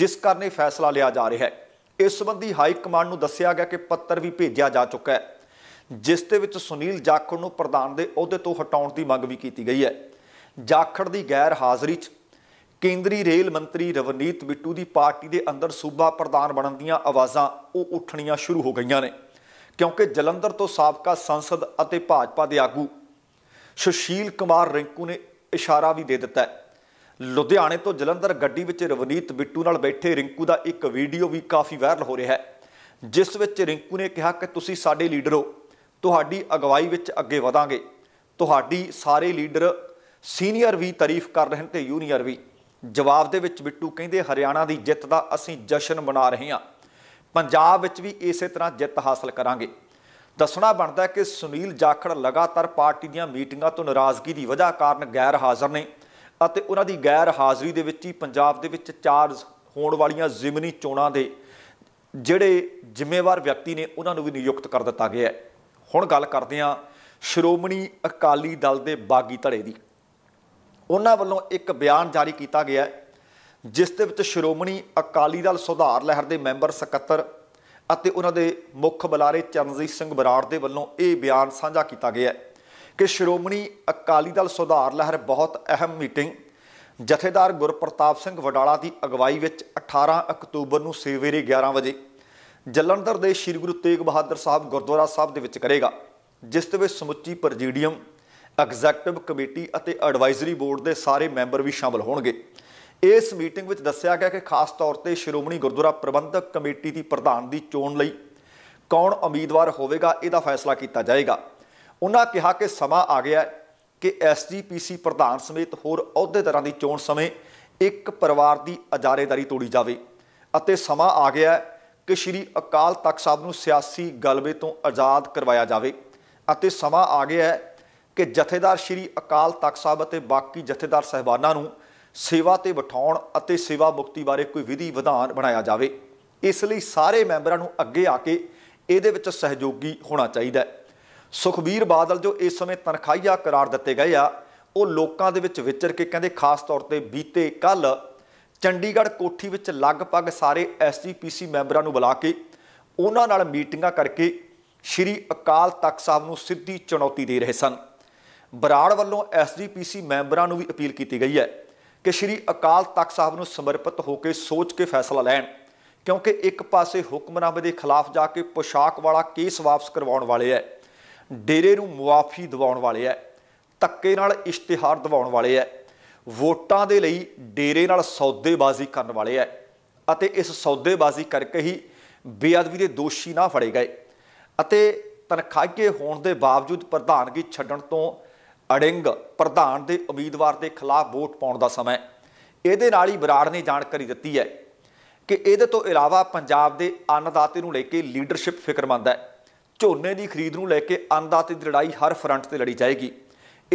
ਜਿਸ ਕਾਰਨ ਇਹ ਫੈਸਲਾ ਲਿਆ ਜਾ ਰਿਹਾ ਹੈ ਇਸ ਸੰਬੰਧੀ ਹਾਈ ਕਮਾਂਡ ਨੂੰ ਦੱਸਿਆ ਗਿਆ ਕਿ ਪੱਤਰ ਵੀ ਭੇਜਿਆ ਜਾ ਚੁੱਕਾ ਹੈ ਜਿਸ ਦੇ ਵਿੱਚ ਸੁਨੀਲ ਜਾਖੜ ਨੂੰ ਪ੍ਰਧਾਨ ਦੇ ਅਹੁਦੇ ਤੋਂ ਹਟਾਉਣ ਦੀ ਮੰਗ ਵੀ ਕੀਤੀ ਗਈ ਹੈ ਜਾਖੜ ਦੀ ਗੈਰ ਹਾਜ਼ਰੀ 'ਚ ਕੇਂਦਰੀ ਰੇਲ ਮੰਤਰੀ ਰਵਨੀਤ ਬਿੱਟੂ ਦੀ ਪਾਰਟੀ ਦੇ ਅੰਦਰ ਸੂਬਾ ਪ੍ਰਧਾਨ ਬਣਨ ਦੀਆਂ ਆਵਾਜ਼ਾਂ ਉਹ ਉੱਠਣੀਆਂ ਸ਼ੁਰੂ ਹੋ ਗਈਆਂ ਨੇ ਕਿਉਂਕਿ ਜਲੰਧਰ ਤੋਂ ਸਾਬਕਾ ਸੰਸਦ ਅਤੇ ਭਾਜਪਾ ਦੇ ਆਗੂ ਸੁਸ਼ੀਲ ਕੁਮਾਰ ਰਿੰਕੂ ਨੇ ਇਸ਼ਾਰਾ ਵੀ ਦੇ ਦਿੱਤਾ ਹੈ ਲੁਧਿਆਣੇ ਤੋਂ ਜਲੰਧਰ ਗੱਡੀ ਵਿੱਚ ਰਵਨੀਤ ਬਿੱਟੂ ਨਾਲ ਬੈਠੇ ਰਿੰਕੂ ਦਾ ਇੱਕ ਵੀਡੀਓ ਵੀ ਕਾਫੀ ਵਾਇਰਲ ਹੋ ਰਿਹਾ ਹੈ ਜਿਸ ਵਿੱਚ ਰਿੰਕੂ ਨੇ ਕਿਹਾ ਕਿ ਤੁਸੀਂ ਸਾਡੇ ਲੀਡਰ ਹੋ ਤੁਹਾਡੀ ਅਗਵਾਈ ਵਿੱਚ ਅੱਗੇ ਵਧਾਂਗੇ ਤੁਹਾਡੀ ਸਾਰੇ ਲੀਡਰ ਸੀਨੀਅਰ ਵੀ ਤਾਰੀਫ ਕਰ ਰਹੇ ਹਨ ਤੇ ਜੂਨੀਅਰ ਵੀ ਜਵਾਬ ਦੇ ਵਿੱਚ ਬਿੱਟੂ ਕਹਿੰਦੇ ਹਰਿਆਣਾ ਦੀ ਜਿੱਤ ਦਾ ਅਸੀਂ ਜਸ਼ਨ ਮਨਾ ਰਹੇ ਹਾਂ ਪੰਜਾਬ ਵਿੱਚ ਵੀ ਇਸੇ ਤਰ੍ਹਾਂ ਜਿੱਤ ਹਾਸਲ ਕਰਾਂਗੇ ਦੱਸਣਾ ਬਣਦਾ ਕਿ ਸੁਨੀਲ ਜਾਖੜ ਲਗਾਤਾਰ ਪਾਰਟੀ ਦੀਆਂ ਮੀਟਿੰਗਾਂ ਤੋਂ ਨਾਰਾਜ਼ਗੀ ਦੀ ਵਜ੍ਹਾ ਕਾਰਨ ਗੈਰ ਹਾਜ਼ਰ ਨੇ ਅਤੇ ਉਹਨਾਂ ਦੀ ਗੈਰ ਹਾਜ਼ਰੀ ਦੇ ਵਿੱਚ ਹੀ ਪੰਜਾਬ ਦੇ ਵਿੱਚ ਚਾਰ ਹੋਣ ਵਾਲੀਆਂ ਜ਼ਿਮਨੀ ਚੋਣਾਂ ਦੇ ਜਿਹੜੇ ਜ਼ਿੰਮੇਵਾਰ ਵਿਅਕਤੀ ਨੇ ਉਹਨਾਂ ਨੂੰ ਵੀ ਨਿਯੁਕਤ ਕਰ ਦਿੱਤਾ ਗਿਆ ਹੈ ਹੁਣ ਗੱਲ ਕਰਦੇ ਹਾਂ ਸ਼੍ਰੋਮਣੀ ਅਕਾਲੀ ਦਲ ਦੇ ਬਾਗੀ ਧੜੇ ਦੀ ਉਹਨਾਂ ਵੱਲੋਂ ਇੱਕ ਬਿਆਨ ਜਾਰੀ ਕੀਤਾ ਗਿਆ ਜਿਸ ਦੇ ਵਿੱਚ ਸ਼੍ਰੋਮਣੀ ਅਕਾਲੀ ਦਲ ਸੁਧਾਰ ਲਹਿਰ ਦੇ ਮੈਂਬਰ ਸਕੱਤਰ ਅਤੇ ਉਹਨਾਂ ਦੇ ਮੁੱਖ ਬੁਲਾਰੇ ਚਰਨਜੀਤ ਸਿੰਘ ਬਰਾੜ ਦੇ ਵੱਲੋਂ ਇਹ ਬਿਆਨ ਸਾਂਝਾ ਕੀਤਾ ਗਿਆ ਹੈ ਕਿ ਸ਼੍ਰੋਮਣੀ ਅਕਾਲੀ ਦਲ ਸੁਧਾਰ ਲਹਿਰ ਬਹੁਤ ਅਹਿਮ ਮੀਟਿੰਗ ਜਥੇਦਾਰ ਗੁਰਪ੍ਰਤਾਪ ਸਿੰਘ ਵਡਾਲਾ ਦੀ ਅਗਵਾਈ ਵਿੱਚ 18 ਅਕਤੂਬਰ ਨੂੰ ਸਵੇਰੇ 11 ਵਜੇ ਜਲੰਧਰ ਦੇ ਸ੍ਰੀ ਗੁਰੂ ਤੇਗ ਬਹਾਦਰ ਸਾਹਿਬ ਗੁਰਦੁਆਰਾ ਸਾਹਿਬ ਦੇ ਵਿੱਚ ਕਰੇਗਾ ਜਿਸ ਦੇ ਵਿੱਚ ਸਮੁੱਚੀ ਪ੍ਰੈਜ਼ੀਡੀਅਮ ਐਗਜ਼ੈਕਟਿਵ ਕਮੇਟੀ ਅਤੇ ਐਡਵਾਈਜ਼ਰੀ ਬੋਰਡ ਦੇ ਸਾਰੇ ਮੈਂਬਰ ਵੀ ਸ਼ਾਮਲ ਹੋਣਗੇ ਇਸ ਮੀਟਿੰਗ ਵਿੱਚ ਦੱਸਿਆ ਗਿਆ ਕਿ ਖਾਸ ਤੌਰ ਤੇ ਸ਼੍ਰੋਮਣੀ ਗੁਰਦੁਆਰਾ ਪ੍ਰਬੰਧਕ ਕਮੇਟੀ ਦੀ ਪ੍ਰਧਾਨ ਦੀ ਚੋਣ ਲਈ ਕੌਣ ਉਮੀਦਵਾਰ ਹੋਵੇਗਾ ਇਹਦਾ ਫੈਸਲਾ ਕੀਤਾ ਜਾਏਗਾ ਉਹਨਾਂ ਕਿਹਾ ਕਿ ਸਮਾਂ ਆ ਗਿਆ ਹੈ ਕਿ ਐਸਜੀਪੀਸੀ ਪ੍ਰਧਾਨ ਸਮੇਤ ਹੋਰ ਅਹੁਦੇਦਾਰਾਂ ਦੀ ਚੋਣ ਸਮੇਂ ਇੱਕ ਪਰਿਵਾਰ ਦੀ ਅਜਾਰੇਦਾਰੀ ਤੋੜੀ ਜਾਵੇ ਅਤੇ ਸਮਾਂ ਆ ਗਿਆ ਹੈ ਕਿ ਸ਼੍ਰੀ ਅਕਾਲ ਤਖਤ ਸਾਹਿਬ ਨੂੰ ਸਿਆਸੀ ਗਲਬੇ ਤੋਂ ਆਜ਼ਾਦ ਕਰਵਾਇਆ ਜਾਵੇ ਅਤੇ ਸਮਾਂ ਆ ਗਿਆ ਹੈ ਕਿ ਜਥੇਦਾਰ ਸ਼੍ਰੀ ਅਕਾਲ ਤਖਤ ਸਾਹਿਬ ਅਤੇ ਬਾਕੀ ਜਥੇਦਾਰ ਸਹਿਬਾਨਾਂ ਨੂੰ ਸੇਵਾ ਤੇ ਬਿਠਾਉਣ ਅਤੇ ਸੇਵਾ ਮੁਕਤੀ ਬਾਰੇ ਕੋਈ ਵਿਧੀ ਵਿਧਾਨ ਬਣਾਇਆ ਜਾਵੇ ਇਸ ਲਈ ਸਾਰੇ ਮੈਂਬਰਾਂ ਨੂੰ ਅੱਗੇ ਆ ਕੇ ਇਹਦੇ ਵਿੱਚ ਸਹਿਯੋਗੀ ਹੋਣਾ ਚਾਹੀਦਾ ਹੈ ਸੁਖਬੀਰ ਬਾਦਲ ਜੋ ਇਸ ਸਮੇਂ ਤਨਖਾਹੀਆ ਕਰਾਰ ਦਿੱਤੇ ਗਏ ਆ ਉਹ ਲੋਕਾਂ ਦੇ ਵਿੱਚ ਵਿਚਰ ਕੇ ਕਹਿੰਦੇ ਖਾਸ ਤੌਰ ਤੇ ਬੀਤੇ ਕੱਲ ਚੰਡੀਗੜ੍ਹ ਕੋਠੀ ਵਿੱਚ ਲਗਭਗ ਸਾਰੇ ਐਸਜੀਪੀਸੀ ਮੈਂਬਰਾਂ ਨੂੰ ਬੁਲਾ ਕੇ ਉਹਨਾਂ ਨਾਲ ਮੀਟਿੰਗਾਂ ਕਰਕੇ ਸ਼੍ਰੀ ਅਕਾਲ ਤਖਤ ਸਾਹਿਬ ਨੂੰ ਸਿੱਧੀ ਚੁਣੌਤੀ ਦੇ ਰਹੇ ਸਨ ਬਰਾੜ ਵੱਲੋਂ ਐਸਜੀਪੀਸੀ ਮੈਂਬਰਾਂ ਨੂੰ ਵੀ ਅਪੀਲ ਕੀਤੀ ਗਈ ਹੈ ਕਿ ਸ਼੍ਰੀ ਅਕਾਲ ਤਖਤ ਸਾਹਿਬ ਨੂੰ ਸਮਰਪਿਤ ਹੋ ਕੇ ਸੋਚ ਕੇ ਫੈਸਲਾ ਲੈਣ ਕਿਉਂਕਿ ਇੱਕ ਪਾਸੇ ਹੁਕਮਨਾਮੇ ਦੇ ਖਿਲਾਫ ਜਾ ਕੇ ਪੋਸ਼ਾਕ ਵਾਲਾ ਕੇਸ ਵਾਪਸ ਕਰਵਾਉਣ ਵਾਲੇ ਐ ਡੇਰੇ ਨੂੰ ਮੁਆਫੀ ਦਿਵਾਉਣ ਵਾਲੇ ਐ ਤੱਕੇ ਨਾਲ ਇਸ਼ਤਿਹਾਰ ਦਿਵਾਉਣ ਵਾਲੇ ਐ ਵੋਟਾਂ ਦੇ ਲਈ ਡੇਰੇ ਨਾਲ ਸੌਦੇਬਾਜ਼ੀ ਕਰਨ ਵਾਲੇ ਐ ਅਤੇ ਇਸ ਸੌਦੇਬਾਜ਼ੀ ਕਰਕੇ ਹੀ ਬੇਅਦਬੀ ਦੇ ਦੋਸ਼ੀ ਨਾ ਫੜੇ ਗਏ ਅਤੇ ਤਨਖਾਹੇ ਹੋਣ ਦੇ ਬਾਵਜੂਦ ਪ੍ਰਧਾਨਗੀ ਛੱਡਣ ਤੋਂ ਅੜਿੰਗ ਪ੍ਰਧਾਨ ਦੇ ਉਮੀਦਵਾਰ ਦੇ ਖਿਲਾਫ ਵੋਟ ਪਾਉਣ ਦਾ ਸਮਾਂ ਇਹਦੇ ਨਾਲ ਹੀ ਬਰਾੜ ਨੇ ਜਾਣਕਾਰੀ ਦਿੱਤੀ ਹੈ ਕਿ ਇਹਦੇ ਤੋਂ ਇਲਾਵਾ ਪੰਜਾਬ ਦੇ ਅੰਨਦਾਤੇ ਨੂੰ ਲੈ ਕੇ ਲੀਡਰਸ਼ਿਪ ਫਿਕਰਮੰਦ ਹੈ ਝੋਨੇ ਦੀ ਖਰੀਦ ਨੂੰ ਲੈ ਕੇ ਅੰਨਦਾਤੇ ਦੀ ਲੜਾਈ ਹਰ ਫਰੰਟ ਤੇ ਲੜੀ ਜਾਏਗੀ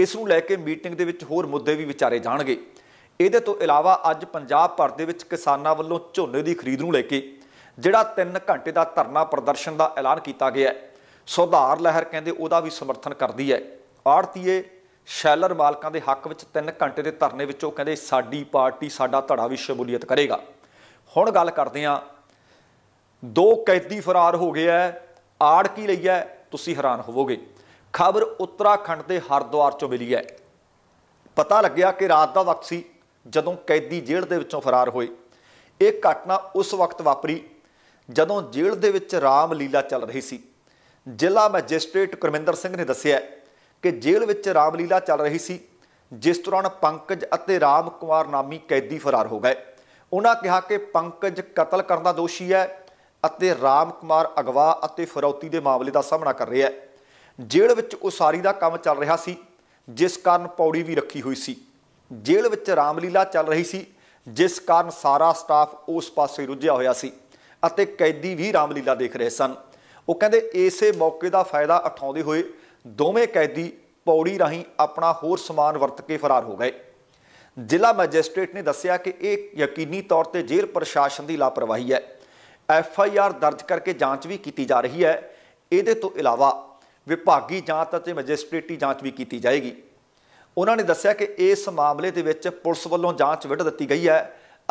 ਇਸ ਨੂੰ ਲੈ ਕੇ ਮੀਟਿੰਗ ਦੇ ਵਿੱਚ ਹੋਰ ਮੁੱਦੇ ਵੀ ਵਿਚਾਰੇ ਜਾਣਗੇ ਇਹਦੇ ਤੋਂ ਇਲਾਵਾ ਅੱਜ ਪੰਜਾਬ ਭਰ ਦੇ ਵਿੱਚ ਕਿਸਾਨਾਂ ਵੱਲੋਂ ਝੋਨੇ ਦੀ ਖਰੀਦ ਨੂੰ ਲੈ ਕੇ ਜਿਹੜਾ 3 ਘੰਟੇ ਦਾ ਧਰਨਾ ਪ੍ਰਦਰਸ਼ਨ ਦਾ ਐਲਾਨ ਕੀਤਾ ਗਿਆ ਹੈ ਸੁਧਾਰ ਲਹਿਰ ਕਹਿੰਦੇ ਉਹਦਾ ਵੀ ਸਮਰਥਨ ਕਰਦੀ ਹੈ ਆੜਤੀਏ ਸ਼ੈਲਰ ਮਾਲਕਾਂ ਦੇ ਹੱਕ ਵਿੱਚ 3 ਘੰਟੇ ਦੇ ਧਰਨੇ ਵਿੱਚ ਉਹ ਕਹਿੰਦੇ ਸਾਡੀ ਪਾਰਟੀ ਸਾਡਾ ਧੜਾ ਵੀ ਸ਼ਮੂਲੀਅਤ ਕਰੇਗਾ ਹੁਣ ਗੱਲ ਕਰਦੇ ਆ ਦੋ ਕੈਦੀ ਫਰਾਰ ਹੋ ਗਏ ਐ ਆੜ ਕੀ ਲਈ ਐ ਤੁਸੀਂ ਹੈਰਾਨ ਹੋਵੋਗੇ ਖਬਰ ਉੱਤਰਾਖੰਡ ਦੇ ਹਰਦੁਆਰ ਚੋਂ ਮਿਲੀ ਐ ਪਤਾ ਲੱਗਿਆ ਕਿ ਰਾਤ ਦਾ ਵਕਤ ਸੀ ਜਦੋਂ ਕੈਦੀ ਜੇਲ੍ਹ ਦੇ ਵਿੱਚੋਂ ਫਰਾਰ ਹੋਏ ਇਹ ਘਟਨਾ ਉਸ ਵਕਤ ਵਾਪਰੀ ਜਦੋਂ ਜੇਲ੍ਹ ਦੇ ਵਿੱਚ ਰਾਮ ਲੀਲਾ ਚੱਲ ਰਹੀ ਸੀ ਜ਼ਿਲ੍ਹਾ ਮੈਜਿਸਟ੍ਰੇਟ ਕਰਮਿੰਦਰ ਸਿੰਘ ਨੇ ਦੱਸਿਆ ਕਿ ਜੇਲ੍ਹ ਵਿੱਚ ਰਾਮਲੀਲਾ ਚੱਲ ਰਹੀ ਸੀ ਜਿਸ ਦੌਰਾਨ ਪੰਕਜ ਅਤੇ ਰਾਮ ਕੁਮਾਰ ਨਾਮੀ ਕੈਦੀ ਫਰਾਰ ਹੋ ਗਏ ਉਹਨਾਂ ਕਿਹਾ ਕਿ ਪੰਕਜ ਕਤਲ ਕਰਨ ਦਾ ਦੋਸ਼ੀ ਹੈ ਅਤੇ ਰਾਮ ਕੁਮਾਰ ਅਗਵਾ ਅਤੇ ਫਰੌਤੀ ਦੇ ਮਾਮਲੇ ਦਾ ਸਾਹਮਣਾ ਕਰ ਰਿਹਾ ਹੈ ਜੇਲ੍ਹ ਵਿੱਚ ਉਸਾਰੀ ਦਾ ਕੰਮ ਚੱਲ ਰਿਹਾ ਸੀ ਜਿਸ ਕਾਰਨ ਪੌੜੀ ਵੀ ਰੱਖੀ ਹੋਈ ਸੀ ਜੇਲ੍ਹ ਵਿੱਚ ਰਾਮਲੀਲਾ ਚੱਲ ਰਹੀ ਸੀ ਜਿਸ ਕਾਰਨ ਸਾਰਾ ਸਟਾਫ ਉਸ ਪਾਸੇ ਰੁੱਝਿਆ ਹੋਇਆ ਸੀ ਅਤੇ ਕੈਦੀ ਵੀ ਰਾਮਲੀਲਾ ਦੇਖ ਰਹੇ ਸਨ ਉਹ ਕਹਿੰਦੇ ਇਸੇ ਮੌਕੇ ਦਾ ਫਾਇਦਾ ਉਠਾਉਂਦੇ ਹੋਏ ਦੋਵੇਂ ਕੈਦੀ ਪੌੜੀ ਰਾਹੀਂ ਆਪਣਾ ਹੋਰ ਸਮਾਨ ਵਰਤ ਕੇ ਫਰਾਰ ਹੋ ਗਏ ਜ਼ਿਲ੍ਹਾ ਮੈਜਿਸਟ੍ਰੇਟ ਨੇ ਦੱਸਿਆ ਕਿ ਇਹ ਯਕੀਨੀ ਤੌਰ ਤੇ ਜੇਲ੍ਹ ਪ੍ਰਸ਼ਾਸਨ ਦੀ ਲਾਪਰਵਾਹੀ ਹੈ ਐਫ ਆਈ ਆਰ ਦਰਜ ਕਰਕੇ ਜਾਂਚ ਵੀ ਕੀਤੀ ਜਾ ਰਹੀ ਹੈ ਇਹਦੇ ਤੋਂ ਇਲਾਵਾ ਵਿਭਾਗੀ ਜਾਂਚ ਅਤੇ ਮੈਜਿਸਟ੍ਰੇਟੀ ਜਾਂਚ ਵੀ ਕੀਤੀ ਜਾਏਗੀ ਉਹਨਾਂ ਨੇ ਦੱਸਿਆ ਕਿ ਇਸ ਮਾਮਲੇ ਦੇ ਵਿੱਚ ਪੁਲਿਸ ਵੱਲੋਂ ਜਾਂਚ ਵਿੱਢ ਦਿੱਤੀ ਗਈ ਹੈ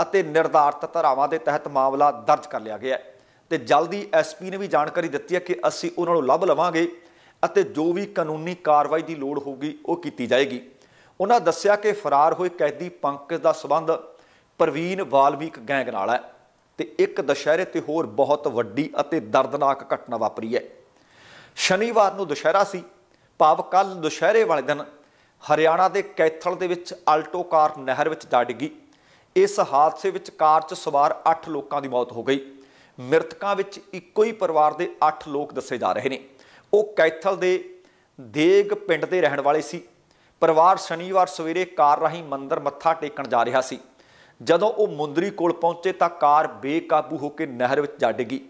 ਅਤੇ ਨਿਰਧਾਰਤ ਧਾਰਾਵਾਂ ਦੇ ਤਹਿਤ ਮਾਮਲਾ ਦਰਜ ਕਰ ਲਿਆ ਗਿਆ ਹੈ ਤੇ ਜਲਦੀ ਐਸਪੀ ਨੇ ਵੀ ਜਾਣਕਾਰੀ ਦਿੱਤੀ ਹੈ ਕਿ ਅਸੀਂ ਉਹਨਾਂ ਨੂੰ ਲੱਭ ਲਵਾਂਗੇ ਅਤੇ ਜੋ ਵੀ ਕਾਨੂੰਨੀ ਕਾਰਵਾਈ ਦੀ ਲੋੜ ਹੋਊਗੀ ਉਹ ਕੀਤੀ ਜਾਏਗੀ ਉਹਨਾਂ ਦੱਸਿਆ ਕਿ ਫਰਾਰ ਹੋਏ ਕੈਦੀ ਪੰਕਜ ਦਾ ਸਬੰਧ ਪ੍ਰਵੀਨ ਵਾਲਵੀਕ ਗੈਂਗ ਨਾਲ ਹੈ ਤੇ ਇੱਕ ਦੁਸ਼ਹਿਰੇ ਤੇ ਹੋਰ ਬਹੁਤ ਵੱਡੀ ਅਤੇ ਦਰਦਨਾਕ ਘਟਨਾ ਵਾਪਰੀ ਹੈ ਸ਼ਨੀਵਾਰ ਨੂੰ ਦੁਸ਼ਹਿਰਾ ਸੀ ਭਾਵ ਕੱਲ ਦੁਸ਼ਹਿਰੇ ਵਾਲੇ ਦਿਨ ਹਰਿਆਣਾ ਦੇ ਕੈਥਲ ਦੇ ਵਿੱਚ ਆਲਟੋ ਕਾਰ ਨਹਿਰ ਵਿੱਚ ਜਾ ਡਿੱਗੀ ਇਸ ਹਾਦਸੇ ਵਿੱਚ ਕਾਰ 'ਚ ਸਵਾਰ 8 ਲੋਕਾਂ ਦੀ ਮੌਤ ਹੋ ਗਈ ਮ੍ਰਿਤਕਾਂ ਵਿੱਚ ਇੱਕੋ ਹੀ ਪਰਿਵਾਰ ਦੇ 8 ਲੋਕ ਦੱਸੇ ਜਾ ਰਹੇ ਨੇ ਉਹ ਕੈਥਲ ਦੇ ਦੇਗ ਪਿੰਡ ਦੇ ਰਹਿਣ ਵਾਲੇ ਸੀ ਪਰਿਵਾਰ ਸ਼ਨੀਵਾਰ ਸਵੇਰੇ ਕਾਰ ਰਾਹੀਂ ਮੰਦਰ ਮੱਥਾ ਟੇਕਣ ਜਾ ਰਿਹਾ ਸੀ ਜਦੋਂ ਉਹ ਮੁੰਦਰੀ ਕੋਲ ਪਹੁੰਚੇ ਤਾਂ ਕਾਰ ਬੇਕਾਬੂ ਹੋ ਕੇ ਨਹਿਰ ਵਿੱਚ ਜਾ ਡਿੱਗੀ